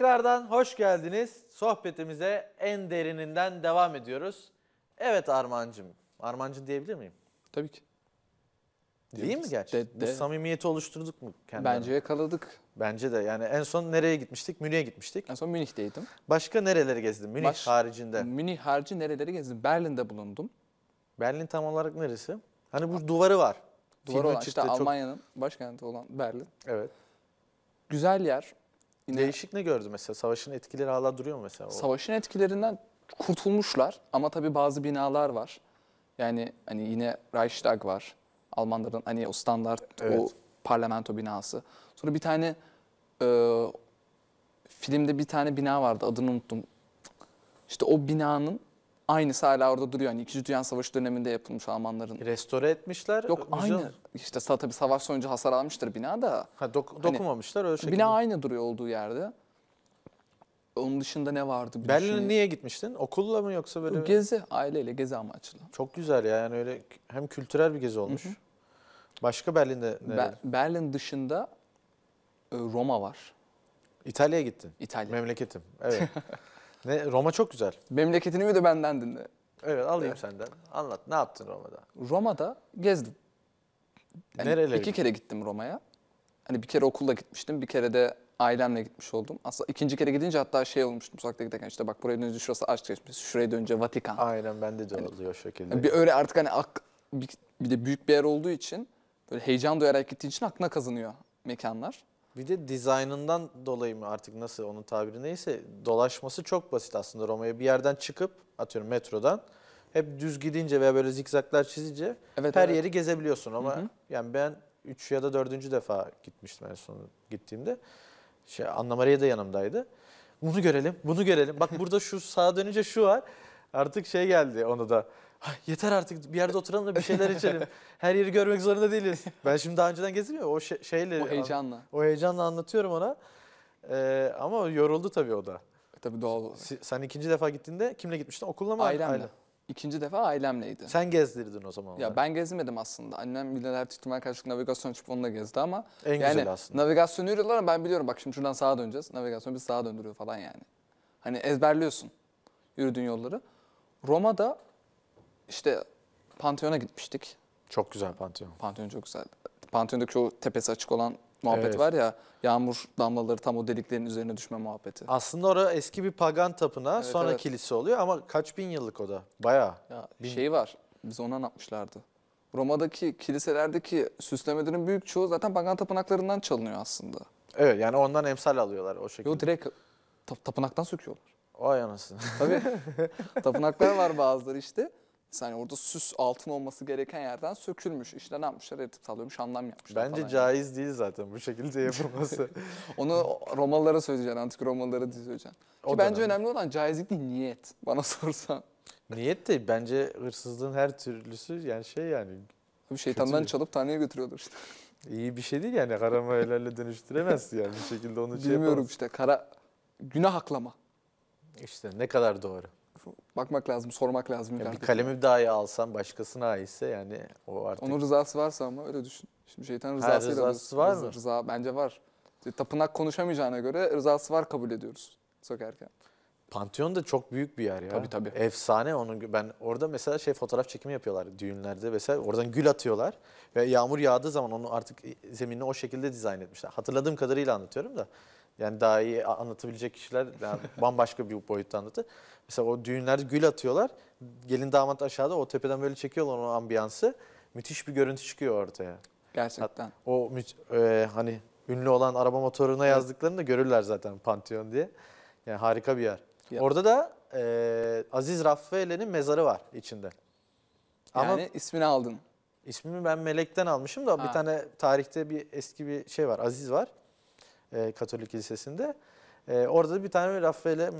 Tekrardan hoş geldiniz. Sohbetimize en derininden devam ediyoruz. Evet Armancım. Armancım diyebilir miyim? Tabii ki. Değil mi gerçekten? De, de. Bu samimiyeti oluşturduk mu kendine? Bence yakaladık. Bence de. Yani en son nereye gitmiştik? Münih'e gitmiştik. En son Münih'teydim. Başka nereleri gezdin? Münih Baş, haricinde. Münih harici nereleri gezdim? Berlin'de bulundum. Berlin tam olarak neresi? Hani bu duvarı var. Duvarı Filmi olan işte çok... Almanya'nın başkenti olan Berlin. Evet. Güzel yer. Yine Değişik ne gördü mesela? Savaşın etkileri hala duruyor mu mesela? Savaşın etkilerinden kurtulmuşlar ama tabii bazı binalar var. Yani hani yine Reichstag var. Almanların hani o standart o parlamento binası. Sonra bir tane e, filmde bir tane bina vardı adını unuttum. İşte o binanın Aynısı hala orada duruyor. Yani İkinci Dünya Savaşı döneminde yapılmış Almanların. Restore etmişler. Yok müze... aynı. İşte tabii savaş sonucu hasar almıştır bina da. Ha, dok dokumamışlar hani, öyle şekilde. Bina aynı duruyor olduğu yerde. Onun dışında ne vardı? Berlin'e niye gitmiştin? Okulla mı yoksa böyle? Gezi, aileyle gezi amaçlı. Çok güzel ya. yani öyle hem kültürel bir gezi olmuş. Hı hı. Başka Berlin'de ne? Be Berlin dışında e, Roma var. İtalya'ya gittin. İtalya. Memleketim. Evet. [LAUGHS] Ne Roma çok güzel. Memleketini mi de benden dinle. Evet alayım evet. senden. Anlat ne yaptın Roma'da? Roma'da gezdim. Yani Nerelere? İki kere gittim Roma'ya. Hani bir kere okulla gitmiştim, bir kere de ailemle gitmiş oldum. Aslında ikinci kere gidince hatta şey olmuştum uzakta giderken işte bak buraya dönünce şurası aşk geçmiş, şuraya dönünce Vatikan. Aynen bende de yani, oluyor o şekilde. Yani bir öyle artık hani ak, bir, bir de büyük bir yer olduğu için böyle heyecan duyarak gittiği için aklına kazanıyor mekanlar. Bir de dizaynından dolayı mı artık nasıl onun tabiri neyse dolaşması çok basit aslında Roma'ya. Bir yerden çıkıp atıyorum metrodan hep düz gidince veya böyle zikzaklar çizince evet, her evet. yeri gezebiliyorsun ama hı hı. yani ben 3 ya da 4. defa gitmiştim en son gittiğimde. Şey Anna Maria da yanımdaydı. Bunu görelim, bunu görelim. Bak burada şu sağa dönünce şu var. Artık şey geldi onu da yeter artık bir yerde oturalım da bir şeyler içelim. Her yeri görmek zorunda değiliz. Ben şimdi daha önceden gezmiyorum. O şey, şeyle. O heyecanla. O heyecanla anlatıyorum ona. Ee, ama yoruldu tabii o da. E, tabii doğal olarak. Sen ikinci defa gittiğinde kimle gitmiştin? Okulla mı? Ailemle. Aile. İkinci defa ailemleydi. Sen gezdirdin o zaman. Ya onları. ben gezmedim aslında. Annem Milyoner Tütümen Karşılık Navigasyon açıp onunla gezdi ama. En yani güzel aslında. navigasyon yürüyorlar ama ben biliyorum bak şimdi şuradan sağa döneceğiz. Navigasyon biz sağa döndürüyor falan yani. Hani ezberliyorsun yürüdüğün yolları. Roma'da işte Pantheon'a gitmiştik. Çok güzel Pantheon. Pantheon çok güzel. Pantheon'daki o tepesi açık olan muhabbet Evet. var ya. Yağmur damlaları tam o deliklerin üzerine düşme muhabbeti. Aslında orası eski bir pagan tapınağı sonra evet. kilise oluyor ama kaç bin yıllık o da? Bayağı. Ya şey var. Biz ona anlatmışlardı. Roma'daki kiliselerdeki süslemelerin büyük çoğu zaten pagan tapınaklarından çalınıyor aslında. Evet yani ondan emsal alıyorlar o şekilde. Yok direkt tap- tapınaktan söküyorlar. Vay anasını. Tabii. [LAUGHS] Tapınaklar var bazıları işte. Yani orada süs altın olması gereken yerden sökülmüş. İşte ne yapmışlar? Eritip salıyormuş, anlam yapmışlar. Bence falan. caiz yani. değil zaten bu şekilde yapılması. [LAUGHS] Onu Romalılara söyleyeceksin, antik Romalılara söyleyeceksin. Ki o bence dönem. önemli olan caizlik değil, niyet bana [LAUGHS] sorsan. Niyet de bence hırsızlığın her türlüsü yani şey yani. Tabii şeytandan kötü. çalıp taneye götürüyordur işte. [LAUGHS] İyi bir şey değil yani karama helalle dönüştüremezsin yani bir şekilde onu Bilmiyorum şey Bilmiyorum işte kara günah aklama. İşte ne kadar doğru bakmak lazım, sormak lazım. Ya bir kalemi dahi alsan başkasına aitse yani o artık. Onun rızası varsa ama öyle düşün. Şimdi şeytan rızası rızası var mı? Rıza bence var. E, tapınak konuşamayacağına göre rızası var kabul ediyoruz sökerken. Pantheon da çok büyük bir yer ya. Tabii tabii. Efsane onun ben orada mesela şey fotoğraf çekimi yapıyorlar düğünlerde vesaire. Oradan gül atıyorlar ve yağmur yağdığı zaman onu artık zeminini o şekilde dizayn etmişler. Hatırladığım kadarıyla anlatıyorum da. Yani daha iyi anlatabilecek kişiler yani [LAUGHS] bambaşka bir boyutta anlatır. Mesela o düğünlerde gül atıyorlar. Gelin damat aşağıda o tepeden böyle çekiyorlar o ambiyansı. Müthiş bir görüntü çıkıyor ortaya. Gerçekten. Hat, o e, hani ünlü olan araba motoruna yazdıklarını da görürler zaten Pantheon diye. Yani harika bir yer. Ya. Orada da e, Aziz Rafaele'nin mezarı var içinde. Ama yani ismini aldın. İsmimi ben Melek'ten almışım da ha. bir tane tarihte bir eski bir şey var. Aziz var. E, Katolik Kilisesi'nde. E, orada da bir tane Rafael'e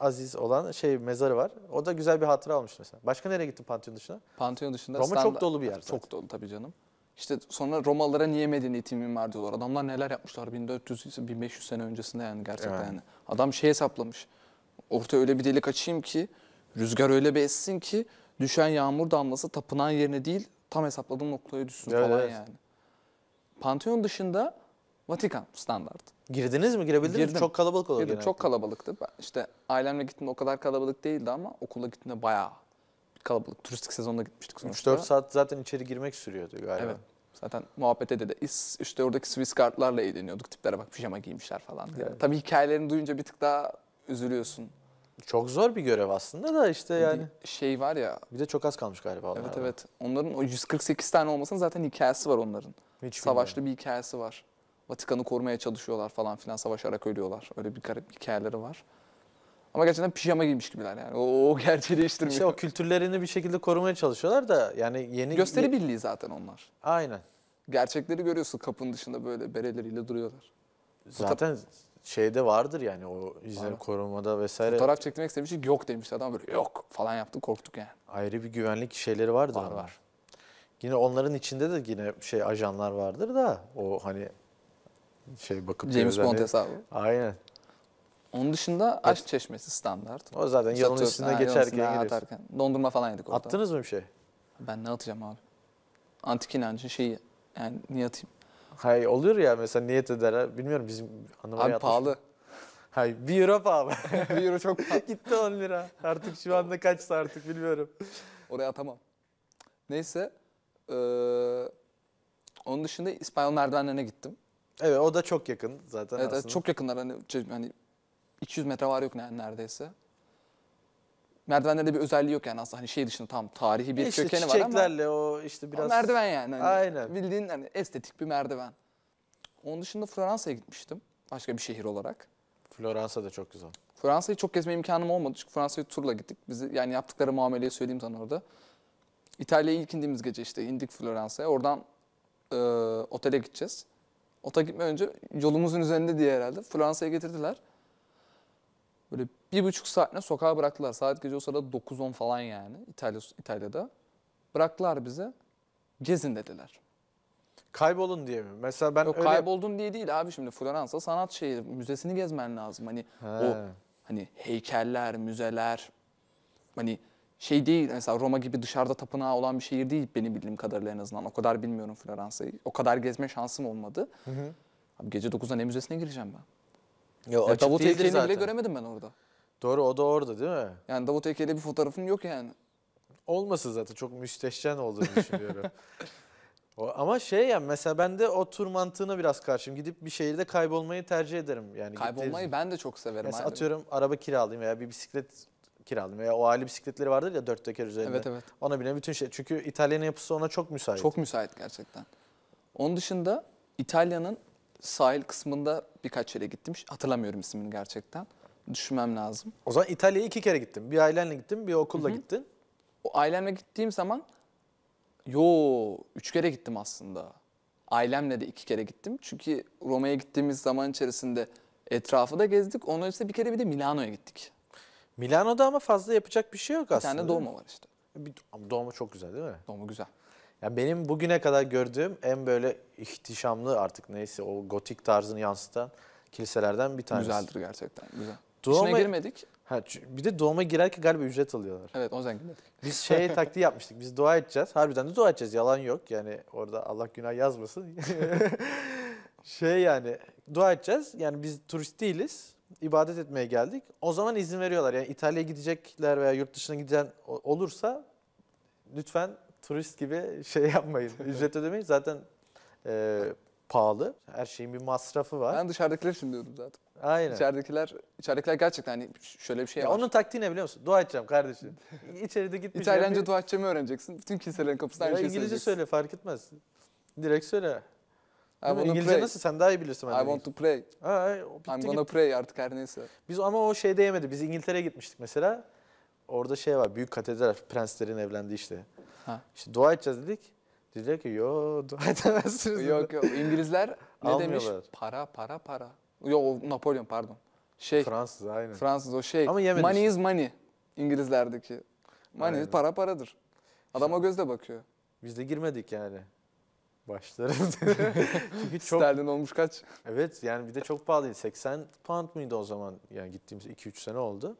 aziz olan şey mezarı var. O da güzel bir hatıra almış mesela. Başka nereye gittin Pantheon dışına? Pantheon dışında. Roma çok dolu bir yer. Zaten. Çok dolu tabii canım. İşte sonra Romalılara niye medeniyeti mimar diyorlar. Adamlar neler yapmışlar 1400-1500 sene öncesinde yani gerçekten evet. yani. Adam şey hesaplamış. Ortaya öyle bir delik açayım ki rüzgar öyle bir essin ki düşen yağmur damlası tapınağın yerine değil tam hesapladığım noktaya düşsün evet, falan evet. yani. Pantheon dışında Vatikan standart. Girdiniz mi? Girebildiniz Girdim. mi? Çok kalabalık oluyor genelde. Çok kalabalıktı. Ben işte ailemle gittiğimde o kadar kalabalık değildi ama okula gittiğimde bayağı kalabalık. Turistik sezonda gitmiştik sonuçta. 3-4 saat zaten içeri girmek sürüyordu galiba. Evet. Zaten muhabbet de de işte oradaki Swiss kartlarla eğleniyorduk. Tiplere bak pijama giymişler falan diye. Evet. Tabii hikayelerini duyunca bir tık daha üzülüyorsun. Çok zor bir görev aslında da işte yani. Bir şey var ya. Bir de çok az kalmış galiba. Evet evet. Onların o 148 tane olmasının zaten hikayesi var onların. Hiç Savaşlı bilmiyorum. bir hikayesi var. Vatikan'ı korumaya çalışıyorlar falan filan savaşarak ölüyorlar. Öyle bir garip hikayeleri var. Ama gerçekten pijama giymiş gibiler yani. O, o gerçeği değiştirmiyor. İşte o kültürlerini bir şekilde korumaya çalışıyorlar da yani yeni... Gösteri birliği zaten onlar. Aynen. Gerçekleri görüyorsun kapının dışında böyle bereleriyle duruyorlar. Zaten Fotoğraf... şeyde vardır yani o izleri korumada vesaire. Fotoğraf çektirmek istemiştik yok demiş adam böyle yok falan yaptı korktuk yani. Ayrı bir güvenlik şeyleri vardır. Var onlar. var. Yine onların içinde de yine şey ajanlar vardır da o hani şey bakıp James Bond hani. hesabı. Aynen. Onun dışında aşk çeşmesi standart. O zaten yolun üstünde ha, yolun geçerken giriyorsun. atarken. Dondurma falan yedik orada. Attınız mı bir şey? Ben ne atacağım abi? Antik inancın şeyi yani niye atayım? Hayır oluyor ya mesela niyet ederler. Bilmiyorum bizim anlamaya Abi atmış. pahalı. [LAUGHS] Hayır bir euro pahalı. [LAUGHS] Bir euro çok pahalı. [LAUGHS] Gitti 10 lira. Artık şu anda kaçsa artık bilmiyorum. Oraya atamam. Neyse. eee, onun dışında İspanyol merdivenlerine gittim. Evet o da çok yakın zaten Evet, aslında. evet çok yakınlar hani, şey, hani 200 metre var yok neredeyse. Merdivenlerde bir özelliği yok yani aslında hani şey dışında tam tarihi bir e işte kökeni var ama çiçeklerle o işte biraz... ama merdiven yani. Hani Aynen. Bildiğin hani estetik bir merdiven. Onun dışında Fransa'ya gitmiştim başka bir şehir olarak. Floransa da çok güzel. Fransa'yı çok gezme imkanım olmadı çünkü Fransa'ya turla gittik. Bizi yani yaptıkları muameleyi söyleyeyim sana orada. İtalya'ya ilk indiğimiz gece işte indik Floransa'ya. Oradan e, otele gideceğiz. Ata gitmeden önce yolumuzun üzerinde diye herhalde Fransa'ya getirdiler. Böyle bir buçuk saatine sokağa bıraktılar. Saat gece o sırada 9-10 falan yani İtalya, İtalya'da. Bıraktılar bize. Gezin dediler. Kaybolun diye mi? Mesela ben Yok, öyle... kayboldun diye değil abi şimdi Floransa sanat şehri. Müzesini gezmen lazım. Hani He. o hani heykeller, müzeler, hani şey değil mesela Roma gibi dışarıda tapınağı olan bir şehir değil benim bildiğim kadarıyla en azından. O kadar bilmiyorum Floransa'yı. O kadar gezme şansım olmadı. Hı hı. Abi gece 9'da ne müzesine gireceğim ben? Yo, ya, Davut heykelini bile göremedim ben orada. Doğru o da orada değil mi? Yani Davut heykeliyle bir fotoğrafım yok yani. Olmasın zaten çok müsteşen olduğunu düşünüyorum. [LAUGHS] ama şey ya mesela ben de o tur mantığına biraz karşıyım. Gidip bir şehirde kaybolmayı tercih ederim. yani. Kaybolmayı gittiğim... ben de çok severim. Mesela ayrı. atıyorum araba kiralayayım veya bir bisiklet kiraladım. Veya o aile bisikletleri vardır ya dört teker üzerinde. Evet evet. Ona bile bütün şey. Çünkü İtalya'nın yapısı ona çok müsait. Çok müsait gerçekten. Onun dışında İtalya'nın sahil kısmında birkaç yere gittim. Hatırlamıyorum ismini gerçekten. Düşünmem lazım. O zaman İtalya'ya iki kere gittim. Bir ailenle gittim, bir okulla Hı gittin. O ailemle gittiğim zaman yo üç kere gittim aslında. Ailemle de iki kere gittim. Çünkü Roma'ya gittiğimiz zaman içerisinde etrafı da gezdik. Ondan öncesinde bir kere bir de Milano'ya gittik. Milano'da ama fazla yapacak bir şey yok aslında. Bir tane Doğma var işte. Bir, Doğma çok güzel değil mi? Doğma güzel. Yani benim bugüne kadar gördüğüm en böyle ihtişamlı artık neyse o gotik tarzını yansıtan kiliselerden bir tanesi. Güzeldir gerçekten güzel. Doğuma, İçine girmedik. Ha, bir de doğuma girerken galiba ücret alıyorlar. Evet o yüzden Biz şey [LAUGHS] taktiği yapmıştık. Biz dua edeceğiz. Harbiden de dua edeceğiz. Yalan yok. Yani orada Allah günah yazmasın. [LAUGHS] şey yani dua edeceğiz. Yani biz turist değiliz ibadet etmeye geldik. O zaman izin veriyorlar. Yani İtalya'ya gidecekler veya yurt dışına giden olursa lütfen turist gibi [LAUGHS] şey yapmayın. [LAUGHS] Ücret ödemeyin. Zaten e, pahalı. Her şeyin bir masrafı var. Ben dışarıdakiler için diyordum zaten. Aynen. İçeridekiler, içeridekiler gerçekten hani şöyle bir şey ya var. Onun taktiği ne biliyor musun? Dua edeceğim kardeşim. [LAUGHS] İçeride gitmiş. İtalyanca bir... dua edeceğimi öğreneceksin. Bütün kiliselerin kapısından ya bir şey İngilizce söyle fark etmez. Direkt söyle. I İngilizce pray. nasıl? Sen daha iyi bilirsin. I want to pray. Ha, o bitti I'm gonna gitti. pray artık her neyse. Biz ama o şey değemedi. Biz İngiltere'ye gitmiştik mesela. Orada şey var. Büyük katedral. Prenslerin evlendi işte. Ha. İşte dua edeceğiz dedik. Dediler ki yo dua [LAUGHS] edemezsiniz. Yok yok. İngilizler ne demiş? Para para para. Yok Napolyon pardon. Şey, Fransız aynen. Fransız o şey. Ama yemedi money işte. is money. İngilizlerdeki. Money Aynen. para paradır. Adama gözle bakıyor. Biz de girmedik yani başlarım. [LAUGHS] Çünkü çok... Sterlin olmuş kaç? Evet yani bir de çok pahalıydı. 80 pound mıydı o zaman? Yani gittiğimiz 2-3 sene oldu.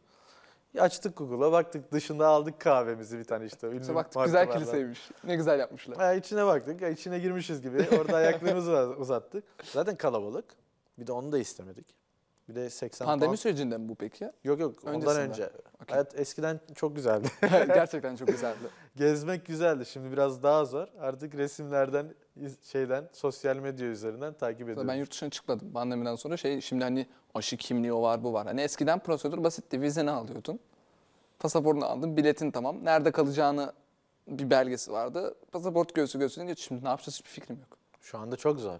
Açtık Google'a baktık dışında aldık kahvemizi bir tane işte. Ünlü işte baktık güzel kiliseymiş. Ne güzel yapmışlar. Ya içine baktık. Ya içine girmişiz gibi. Orada ayaklarımızı [LAUGHS] uzattık. Zaten kalabalık. Bir de onu da istemedik. Bir de 80 Pandemi pound. sürecinde mi bu peki? Yok yok Öncesinde. ondan önce. Okay. Hayat eskiden çok güzeldi. [LAUGHS] Gerçekten çok güzeldi. [LAUGHS] Gezmek güzeldi. Şimdi biraz daha zor. Artık resimlerden, şeyden, sosyal medya üzerinden takip ediyorum. Ben yurt dışına çıkmadım pandemiden sonra. şey Şimdi hani aşı kimliği o var bu var. Hani eskiden prosedür basitti. Vizeni alıyordun. Pasaportunu aldın. Biletin tamam. Nerede kalacağını bir belgesi vardı. Pasaport göğsü göğsüne geç. Şimdi ne yapacağız hiçbir fikrim yok. Şu anda çok zor.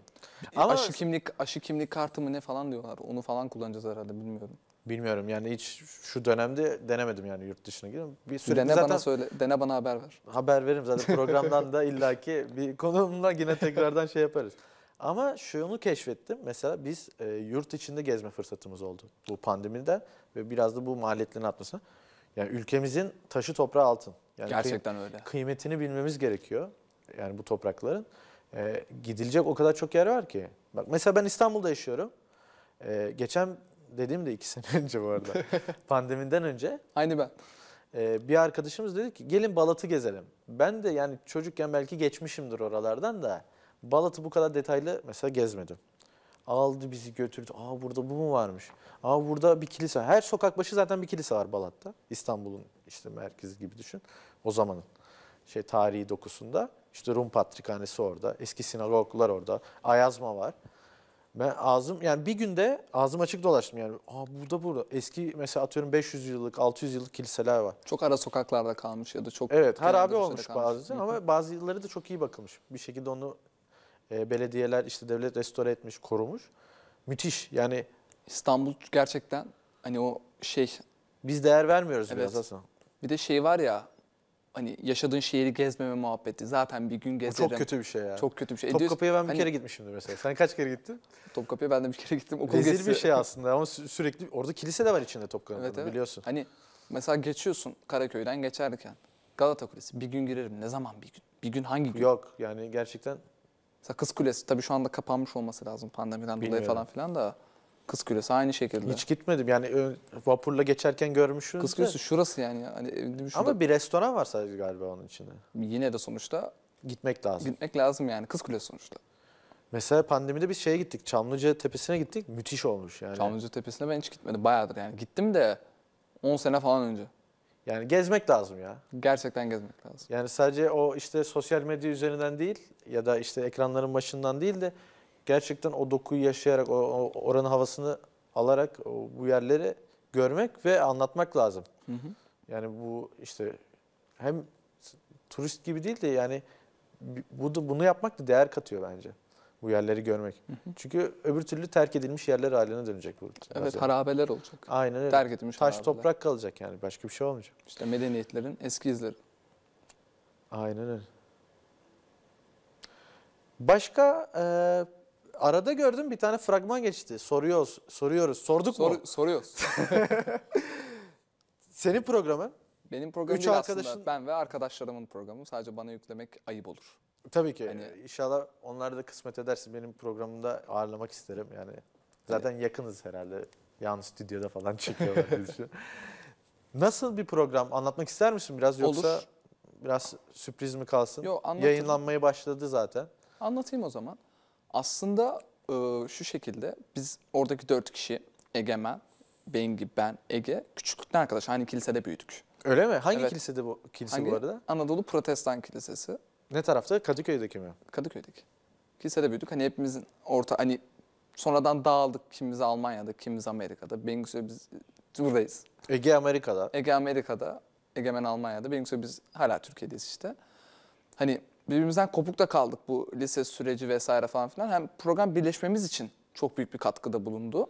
Ama aşı kimlik aşı kimlik kartı mı ne falan diyorlar. Onu falan kullanacağız herhalde bilmiyorum. bilmiyorum yani hiç şu dönemde denemedim yani yurt dışına gidiyorum. Bir süre dene zaten bana söyle, dene bana haber ver. haber veririm zaten [LAUGHS] programdan da illaki bir konumla yine tekrardan şey yaparız. Ama şunu keşfettim. Mesela biz e, yurt içinde gezme fırsatımız oldu bu pandemide ve biraz da bu maliyetlerin artması. Yani ülkemizin taşı toprağı altın. Yani kıy- Gerçekten öyle. kıymetini bilmemiz gerekiyor. Yani bu toprakların. E, gidilecek o kadar çok yer var ki. Bak mesela ben İstanbul'da yaşıyorum. E, geçen dediğim de iki [LAUGHS] sene önce bu arada. [LAUGHS] Pandemiden önce. Aynı ben. E, bir arkadaşımız dedi ki gelin Balat'ı gezelim. Ben de yani çocukken belki geçmişimdir oralardan da Balat'ı bu kadar detaylı mesela gezmedim. Aldı bizi götürdü. Aa burada bu mu varmış? Aa burada bir kilise. Her sokak başı zaten bir kilise var Balat'ta. İstanbul'un işte merkezi gibi düşün. O zamanın şey tarihi dokusunda. İşte Rum Patrikhanesi orada, eski sinagoglar orada, Ayazma var. Ben ağzım yani bir günde ağzım açık dolaştım yani. Aa burada burada eski mesela atıyorum 500 yıllık 600 yıllık kiliseler var. Çok ara sokaklarda kalmış ya da çok Evet, harabe olmuş bazı ama bazı yılları da çok iyi bakılmış. Bir şekilde onu e, belediyeler işte devlet restore etmiş, korumuş. Müthiş. Yani İstanbul gerçekten hani o şey biz değer vermiyoruz evet. biraz aslında. Bir de şey var ya hani yaşadığın şehri gezmeme muhabbeti zaten bir gün gezerim. O çok kötü bir şey ya. Çok kötü bir şey. Topkapı'ya ben bir hani, kere gitmişimdir mesela. Sen kaç kere gittin? [LAUGHS] Topkapı'ya ben de bir kere gittim. Okul Rezil gezisi. bir şey [LAUGHS] aslında ama sürekli orada kilise de var içinde Topkapı'nın evet, evet. biliyorsun. Hani mesela geçiyorsun Karaköy'den geçerken Galata Kulesi bir gün girerim. Ne zaman bir gün? Bir gün hangi gün? Yok yani gerçekten. Mesela Kız Kulesi tabii şu anda kapanmış olması lazım pandemiden Bilmiyorum. dolayı falan filan da. Kız Kulesi aynı şekilde. Hiç gitmedim yani ö- vapurla geçerken görmüşsünüz Kız Kulesi şurası yani. Hani evim şurada. Ama bir restoran var sadece galiba onun içinde. yine de sonuçta Gitmek lazım. gitmek lazım yani. Kız Kulesi sonuçta. Mesela pandemide bir şeye gittik. Çamlıca Tepesi'ne gittik. Müthiş olmuş yani. Çamlıca Tepesi'ne ben hiç gitmedim. Bayağıdır yani. Gittim de 10 sene falan önce. Yani gezmek lazım ya. Gerçekten gezmek lazım. Yani sadece o işte sosyal medya üzerinden değil ya da işte ekranların başından değil de gerçekten o dokuyu yaşayarak, o, o oranın havasını alarak o, bu yerleri görmek ve anlatmak lazım. Hı hı. Yani bu işte hem turist gibi değil de yani bu da, bunu yapmak da değer katıyor bence. Bu yerleri görmek. Hı hı. Çünkü öbür türlü terk edilmiş yerler haline dönecek burada. Evet mesela. harabeler olacak. Aynen öyle. Terk edilmiş Taş harabeler. toprak kalacak yani başka bir şey olmayacak. İşte medeniyetlerin eski izleri. Aynen öyle. Başka e, Arada gördüm bir tane fragman geçti. Soruyoruz, soruyoruz. Sorduk Sor, mu? Soruyoruz. [LAUGHS] Senin programın? Benim programım Üç değil arkadaşın... aslında. Ben ve arkadaşlarımın programı. Sadece bana yüklemek ayıp olur. Tabii ki. Hani... İnşallah onlar da kısmet edersin. Benim programımda ağırlamak isterim. Yani zaten evet. yakınız herhalde. Yalnız stüdyoda falan çekiyorlar. diye [LAUGHS] Nasıl bir program? Anlatmak ister misin biraz? Yoksa olur. biraz sürpriz mi kalsın? Yo anlatayım. Yayınlanmaya başladı zaten. Anlatayım o zaman. Aslında e, şu şekilde biz oradaki dört kişi Egemen, Bengi, ben, Ege küçüklükten arkadaş aynı kilisede büyüdük. Öyle mi? Hangi Evet. kilisede bu kilise Hangi? bu arada? Anadolu Protestan Kilisesi Ne tarafta? Kadıköy'deki mi? Kadıköy'deki. Kilisede büyüdük. Hani hepimizin orta hani sonradan dağıldık. Kimimiz Almanya'da, kimimiz Amerika'da. Bengüsü biz buradayız. Ege Amerika'da. Ege Amerika'da, Egemen Almanya'da. Bengüsü biz hala Türkiye'deyiz işte. Hani birbirimizden kopuk da kaldık bu lise süreci vesaire falan filan. Hem program birleşmemiz için çok büyük bir katkıda bulundu.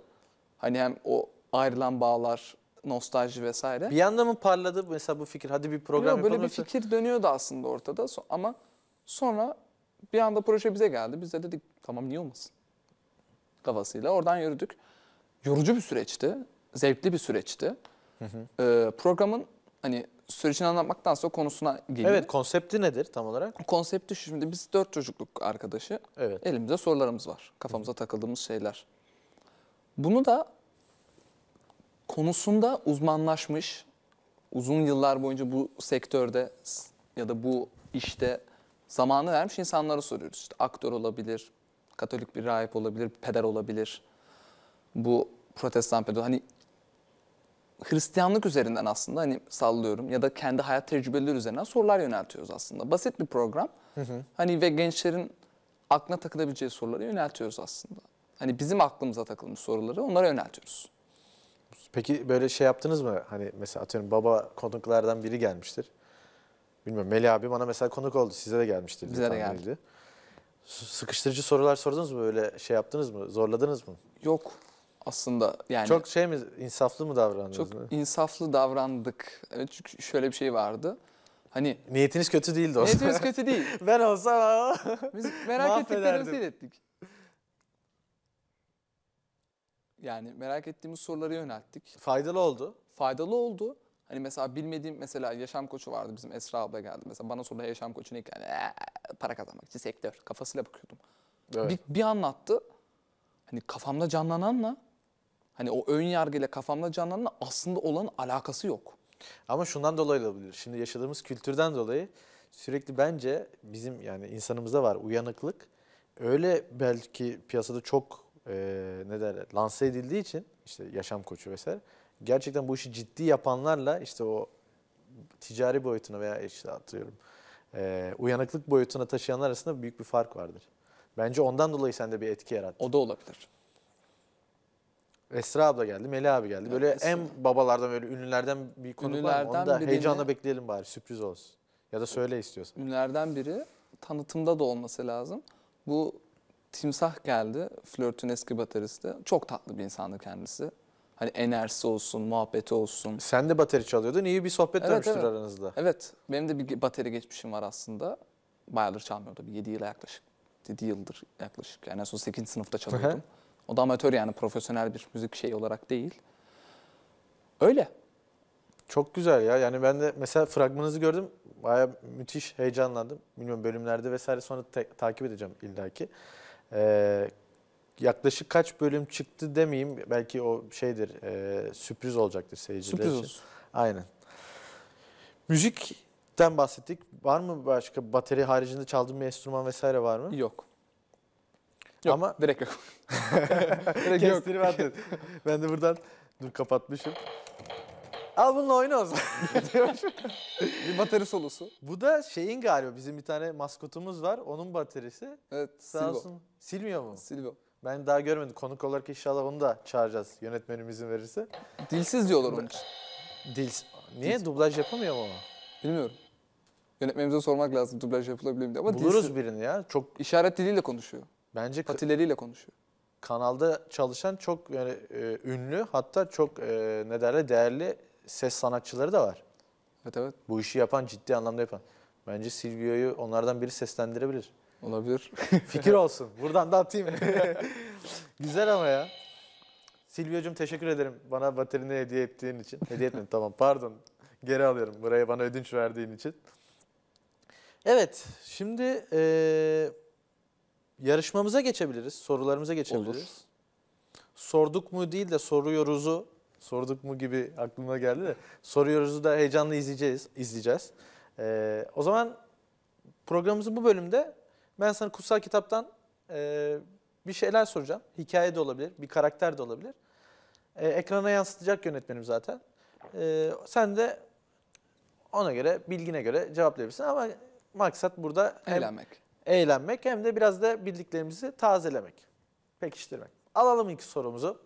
Hani hem o ayrılan bağlar, nostalji vesaire. Bir yanda mı parladı mesela bu fikir? Hadi bir program Yok, böyle bir yoksa... fikir dönüyordu aslında ortada ama sonra bir anda proje bize geldi. Biz de dedik tamam niye olmasın kafasıyla oradan yürüdük. Yorucu bir süreçti, zevkli bir süreçti. Hı hı. Ee, programın hani sürecini anlatmaktansa konusuna geleyim. Evet konsepti nedir tam olarak? Konsepti şu şimdi biz dört çocukluk arkadaşı. Evet. Elimizde sorularımız var. Kafamıza takıldığımız şeyler. Bunu da konusunda uzmanlaşmış, uzun yıllar boyunca bu sektörde ya da bu işte zamanı vermiş insanlara soruyoruz. İşte aktör olabilir, katolik bir rahip olabilir, peder olabilir. Bu protestan peder. Hani Hristiyanlık üzerinden aslında hani sallıyorum ya da kendi hayat tecrübeleri üzerinden sorular yöneltiyoruz aslında. Basit bir program. Hı hı. Hani ve gençlerin aklına takılabileceği soruları yöneltiyoruz aslında. Hani bizim aklımıza takılmış soruları onlara yöneltiyoruz. Peki böyle şey yaptınız mı? Hani mesela atıyorum baba konuklardan biri gelmiştir. Bilmiyorum Melih abi bana mesela konuk oldu. Size de gelmiştir. Bize de geldi. Sıkıştırıcı sorular sordunuz mu? Böyle şey yaptınız mı? Zorladınız mı? Yok aslında yani çok şey mi insaflı mı davrandınız? Çok mi? insaflı davrandık. Evet, çünkü şöyle bir şey vardı. Hani niyetiniz kötü değildi o Niyetimiz kötü değil. [LAUGHS] ben olsam biz merak [LAUGHS] ettiklerimizi ilettik. Yani merak ettiğimiz soruları yönelttik. Faydalı oldu. Faydalı oldu. Hani mesela bilmediğim mesela yaşam koçu vardı bizim Esra abla geldi. Mesela bana sordu yaşam koçu ne yani ee, para kazanmak için sektör kafasıyla bakıyordum. Evet. Bir, bir anlattı. Hani kafamda canlananla Hani o ön yargıyla kafamda canlanan aslında olan alakası yok. Ama şundan dolayı da olabilir. Şimdi yaşadığımız kültürden dolayı sürekli bence bizim yani insanımızda var uyanıklık. Öyle belki piyasada çok e, ne derler lanse edildiği için işte yaşam koçu vesaire gerçekten bu işi ciddi yapanlarla işte o ticari boyutuna veya işte atıyorum e, uyanıklık boyutuna taşıyanlar arasında büyük bir fark vardır. Bence ondan dolayı sende bir etki yarattı. O da olabilir. Esra abla geldi, Melih abi geldi. Böyle Esra. en babalardan böyle ünlülerden bir konu var mı? Onu da birini, heyecanla bekleyelim bari sürpriz olsun. Ya da söyle istiyorsan. Ünlülerden biri tanıtımda da olması lazım. Bu Timsah geldi. Flört'ün eski bateristi. Çok tatlı bir insandı kendisi. Hani enerjisi olsun, muhabbeti olsun. Sen de bateri çalıyordun. iyi bir sohbet evet, dönmüştür evet. aranızda. Evet. Benim de bir bateri geçmişim var aslında. Bayağıdır çalmıyordum. 7 yıla yaklaşık. 7 yıldır yaklaşık. Yani en son 8. sınıfta çalıyordum. O da amatör yani profesyonel bir müzik şey olarak değil. Öyle. Çok güzel ya. Yani ben de mesela fragmanınızı gördüm. Baya müthiş heyecanlandım. Bilmiyorum bölümlerde vesaire sonra takip edeceğim illaki. Ee, yaklaşık kaç bölüm çıktı demeyeyim. Belki o şeydir, e, sürpriz olacaktır seyirciler sürpriz için. Olsun. Aynen. Müzikten bahsettik. Var mı başka bateri haricinde çaldığın bir enstrüman vesaire var mı? Yok. Yok, Ama direkt yok. [LAUGHS] direkt yok. Kestirme [LAUGHS] Ben de buradan dur kapatmışım. Al bununla oyna o zaman. [LAUGHS] bir batarya solusu. Bu da şeyin galiba bizim bir tane maskotumuz var. Onun bataryası Evet. Sağ Silvo. olsun. Silmiyor mu? Silvo. Ben daha görmedim. Konuk olarak inşallah onu da çağıracağız yönetmenimizin verirse. Dilsiz diyorlar onun için. Dils. Niye Dils. dublaj yapamıyor mu? Bilmiyorum. Yönetmenimize sormak lazım dublaj yapılabilir mi diye ama Buluruz dilsiz. birini ya. Çok işaret diliyle konuşuyor. Bence patileriyle konuşuyor. Kanalda çalışan çok yani e, ünlü hatta çok e, ne derler değerli ses sanatçıları da var. Evet evet. Bu işi yapan ciddi anlamda yapan. Bence Silvio'yu onlardan biri seslendirebilir. Olabilir. [LAUGHS] Fikir olsun. Buradan da atayım. [LAUGHS] Güzel ama ya. Silvio'cum teşekkür ederim bana baterini hediye ettiğin için. Hediye etmedim tamam pardon. Geri alıyorum buraya bana ödünç verdiğin için. Evet şimdi... Ee... Yarışmamıza geçebiliriz, sorularımıza geçebiliriz. Olur. Sorduk mu değil de soruyoruzu, sorduk mu gibi aklıma geldi de soruyoruzu da heyecanlı izleyeceğiz. izleyeceğiz. Ee, o zaman programımızın bu bölümde ben sana kutsal kitaptan e, bir şeyler soracağım. Hikaye de olabilir, bir karakter de olabilir. Ee, ekrana yansıtacak yönetmenim zaten. Ee, sen de ona göre, bilgine göre cevaplayabilirsin ama maksat burada... Eğlenmek eğlenmek hem de biraz da bildiklerimizi tazelemek, pekiştirmek. Alalım ilk sorumuzu.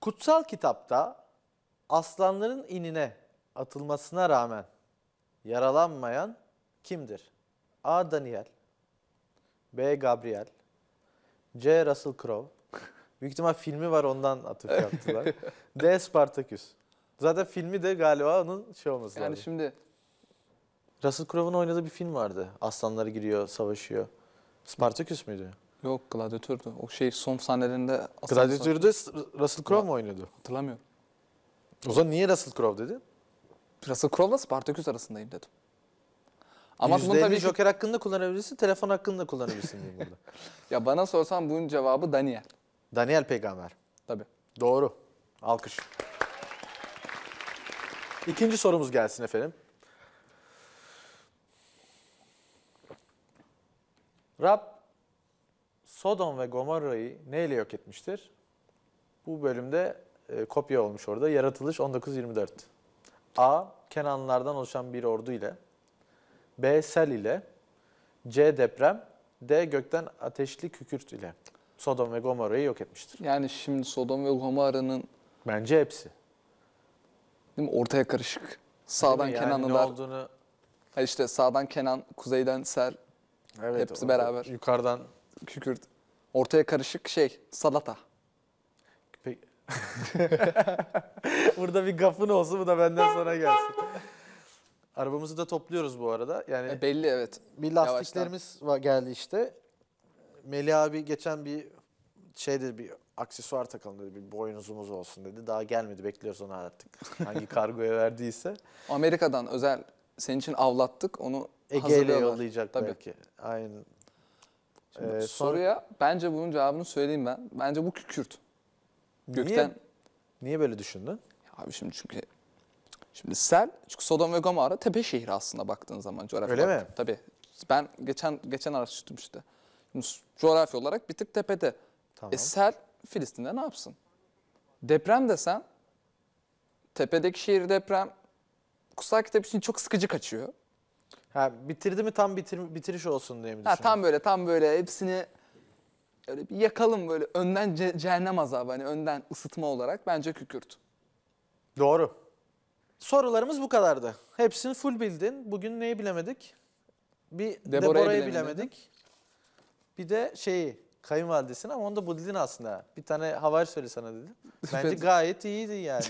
Kutsal kitapta aslanların inine atılmasına rağmen yaralanmayan kimdir? A. Daniel B. Gabriel C. Russell Crowe [LAUGHS] Büyük ihtimal filmi var ondan atıf yaptılar. [LAUGHS] D. Spartacus. Zaten filmi de galiba onun şey olması yani lazım. Yani şimdi Russell Crowe'un oynadığı bir film vardı. Aslanlar giriyor, savaşıyor. Spartaküs müydü? Yok Gladiator'du. O şey son sahnelerinde... aslan- Gladiator'da Russell Crowe mu oynuyordu? Hatırlamıyorum. O zaman niye Russell Crowe dedin? Russell Crowe'la Spartaküs arasındayım dedim. Ama bunu tabii %50 ki- Joker hakkında kullanabilirsin, telefon hakkında kullanabilirsin diyeyim burada. [LAUGHS] ya bana sorsan bunun cevabı Daniel. Daniel Peygamber. Tabii. Doğru. Alkış. İkinci sorumuz gelsin efendim. Rab Sodom ve Gomorra'yı neyle yok etmiştir? Bu bölümde e, kopya olmuş orada. Yaratılış 19:24. A. Kenanlardan oluşan bir ordu ile. B. Sel ile. C. Deprem. D. Gökten ateşli kükürt ile. Sodom ve Gomorra'yı yok etmiştir. Yani şimdi Sodom ve Gomorra'nın Bence hepsi. değil mi, ortaya karışık. Sağdan Yani ne Kenanlılar. olduğunu... Ha sağdan Kenan, kuzeyden Sel, Evet, Hepsi orada. beraber. Yukarıdan Kükürt. Ortaya karışık şey, salata. [LAUGHS] Burada bir gafın olsun bu da benden sonra gelsin. Arabamızı da topluyoruz bu arada. Yani E, belli evet. bir lastiklerimiz va- geldi işte. Melih abi geçen bir şey dedi bir aksesuar takalım dedi bir boynuzumuz olsun dedi. Daha gelmedi bekliyoruz onu artık. Hangi kargoya [LAUGHS] verdiyse. Amerika'dan özel senin için avlattık. Onu Ege ile hazırlıyorlar. yollayacak Tabii. belki. Aynen. Ee, son- soruya bence bunun cevabını söyleyeyim ben. Bence bu kükürt. Gökten Niye böyle düşündün? Abi şimdi çünkü şimdi Sel, çünkü Sodom ve Gomorra tepe şehri aslında baktığın zaman coğrafya Öyle olarak. mi? Tabii. Ben geçen geçen araştırdım işte. Şimdi coğrafya olarak bir tık tepede. E, tamam. E Sel Filistin'de ne yapsın? Deprem desen tepedeki şehir deprem kutsal kitap için çok sıkıcı kaçıyor. Ha, bitirdi mi tam bitir, bitiriş olsun diye mi Ha, düşünüyorsun? tam böyle tam böyle hepsini öyle bir yakalım böyle önden ce- cehennem azabı hani önden ısıtma olarak bence kükürt. Doğru. Sorularımız bu kadardı. Hepsini full bildin. Bugün neyi bilemedik? Bir Deborah'yı Deborah'yı bilemedik. Bir de şeyi kayınvalidesini ama onu da bildin aslında. Bir tane havar söyle sana dedim. [LAUGHS] Bence gayet iyiydi yani.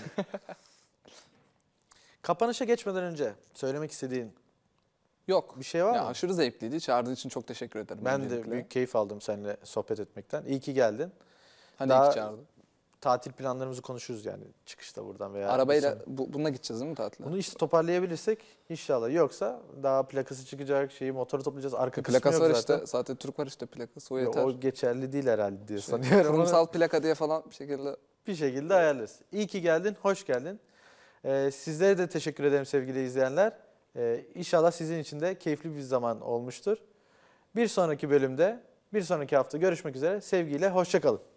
[LAUGHS] Kapanışa geçmeden önce söylemek istediğin Yok. Bir şey var ya mı? Aşırı zevkliydi. Çağırdığın için çok teşekkür ederim. Ben öncelikle. de büyük keyif aldım seninle sohbet etmekten. İyi ki geldin. Hani Daha iyi çağırdın. Tatil planlarımızı konuşuruz yani çıkışta buradan veya... Arabayla bu, bununla gideceğiz değil mi tatile? Bunu işte toparlayabilirsek inşallah. Yoksa daha plakası çıkacak şeyi motoru toplayacağız. Arka e, kısmı plakası var zaten. işte. Zaten Türk var işte plakası. O yeter. Ya o geçerli değil herhalde diye şey, sanıyorum. Kurumsal plaka diye falan bir şekilde... Bir şekilde evet. ayarlarız. İyi ki geldin. Hoş geldin. Ee, sizlere de teşekkür ederim sevgili izleyenler. Ee, inşallah sizin için de keyifli bir zaman olmuştur. Bir sonraki bölümde, bir sonraki hafta görüşmek üzere. Sevgiyle, hoşçakalın.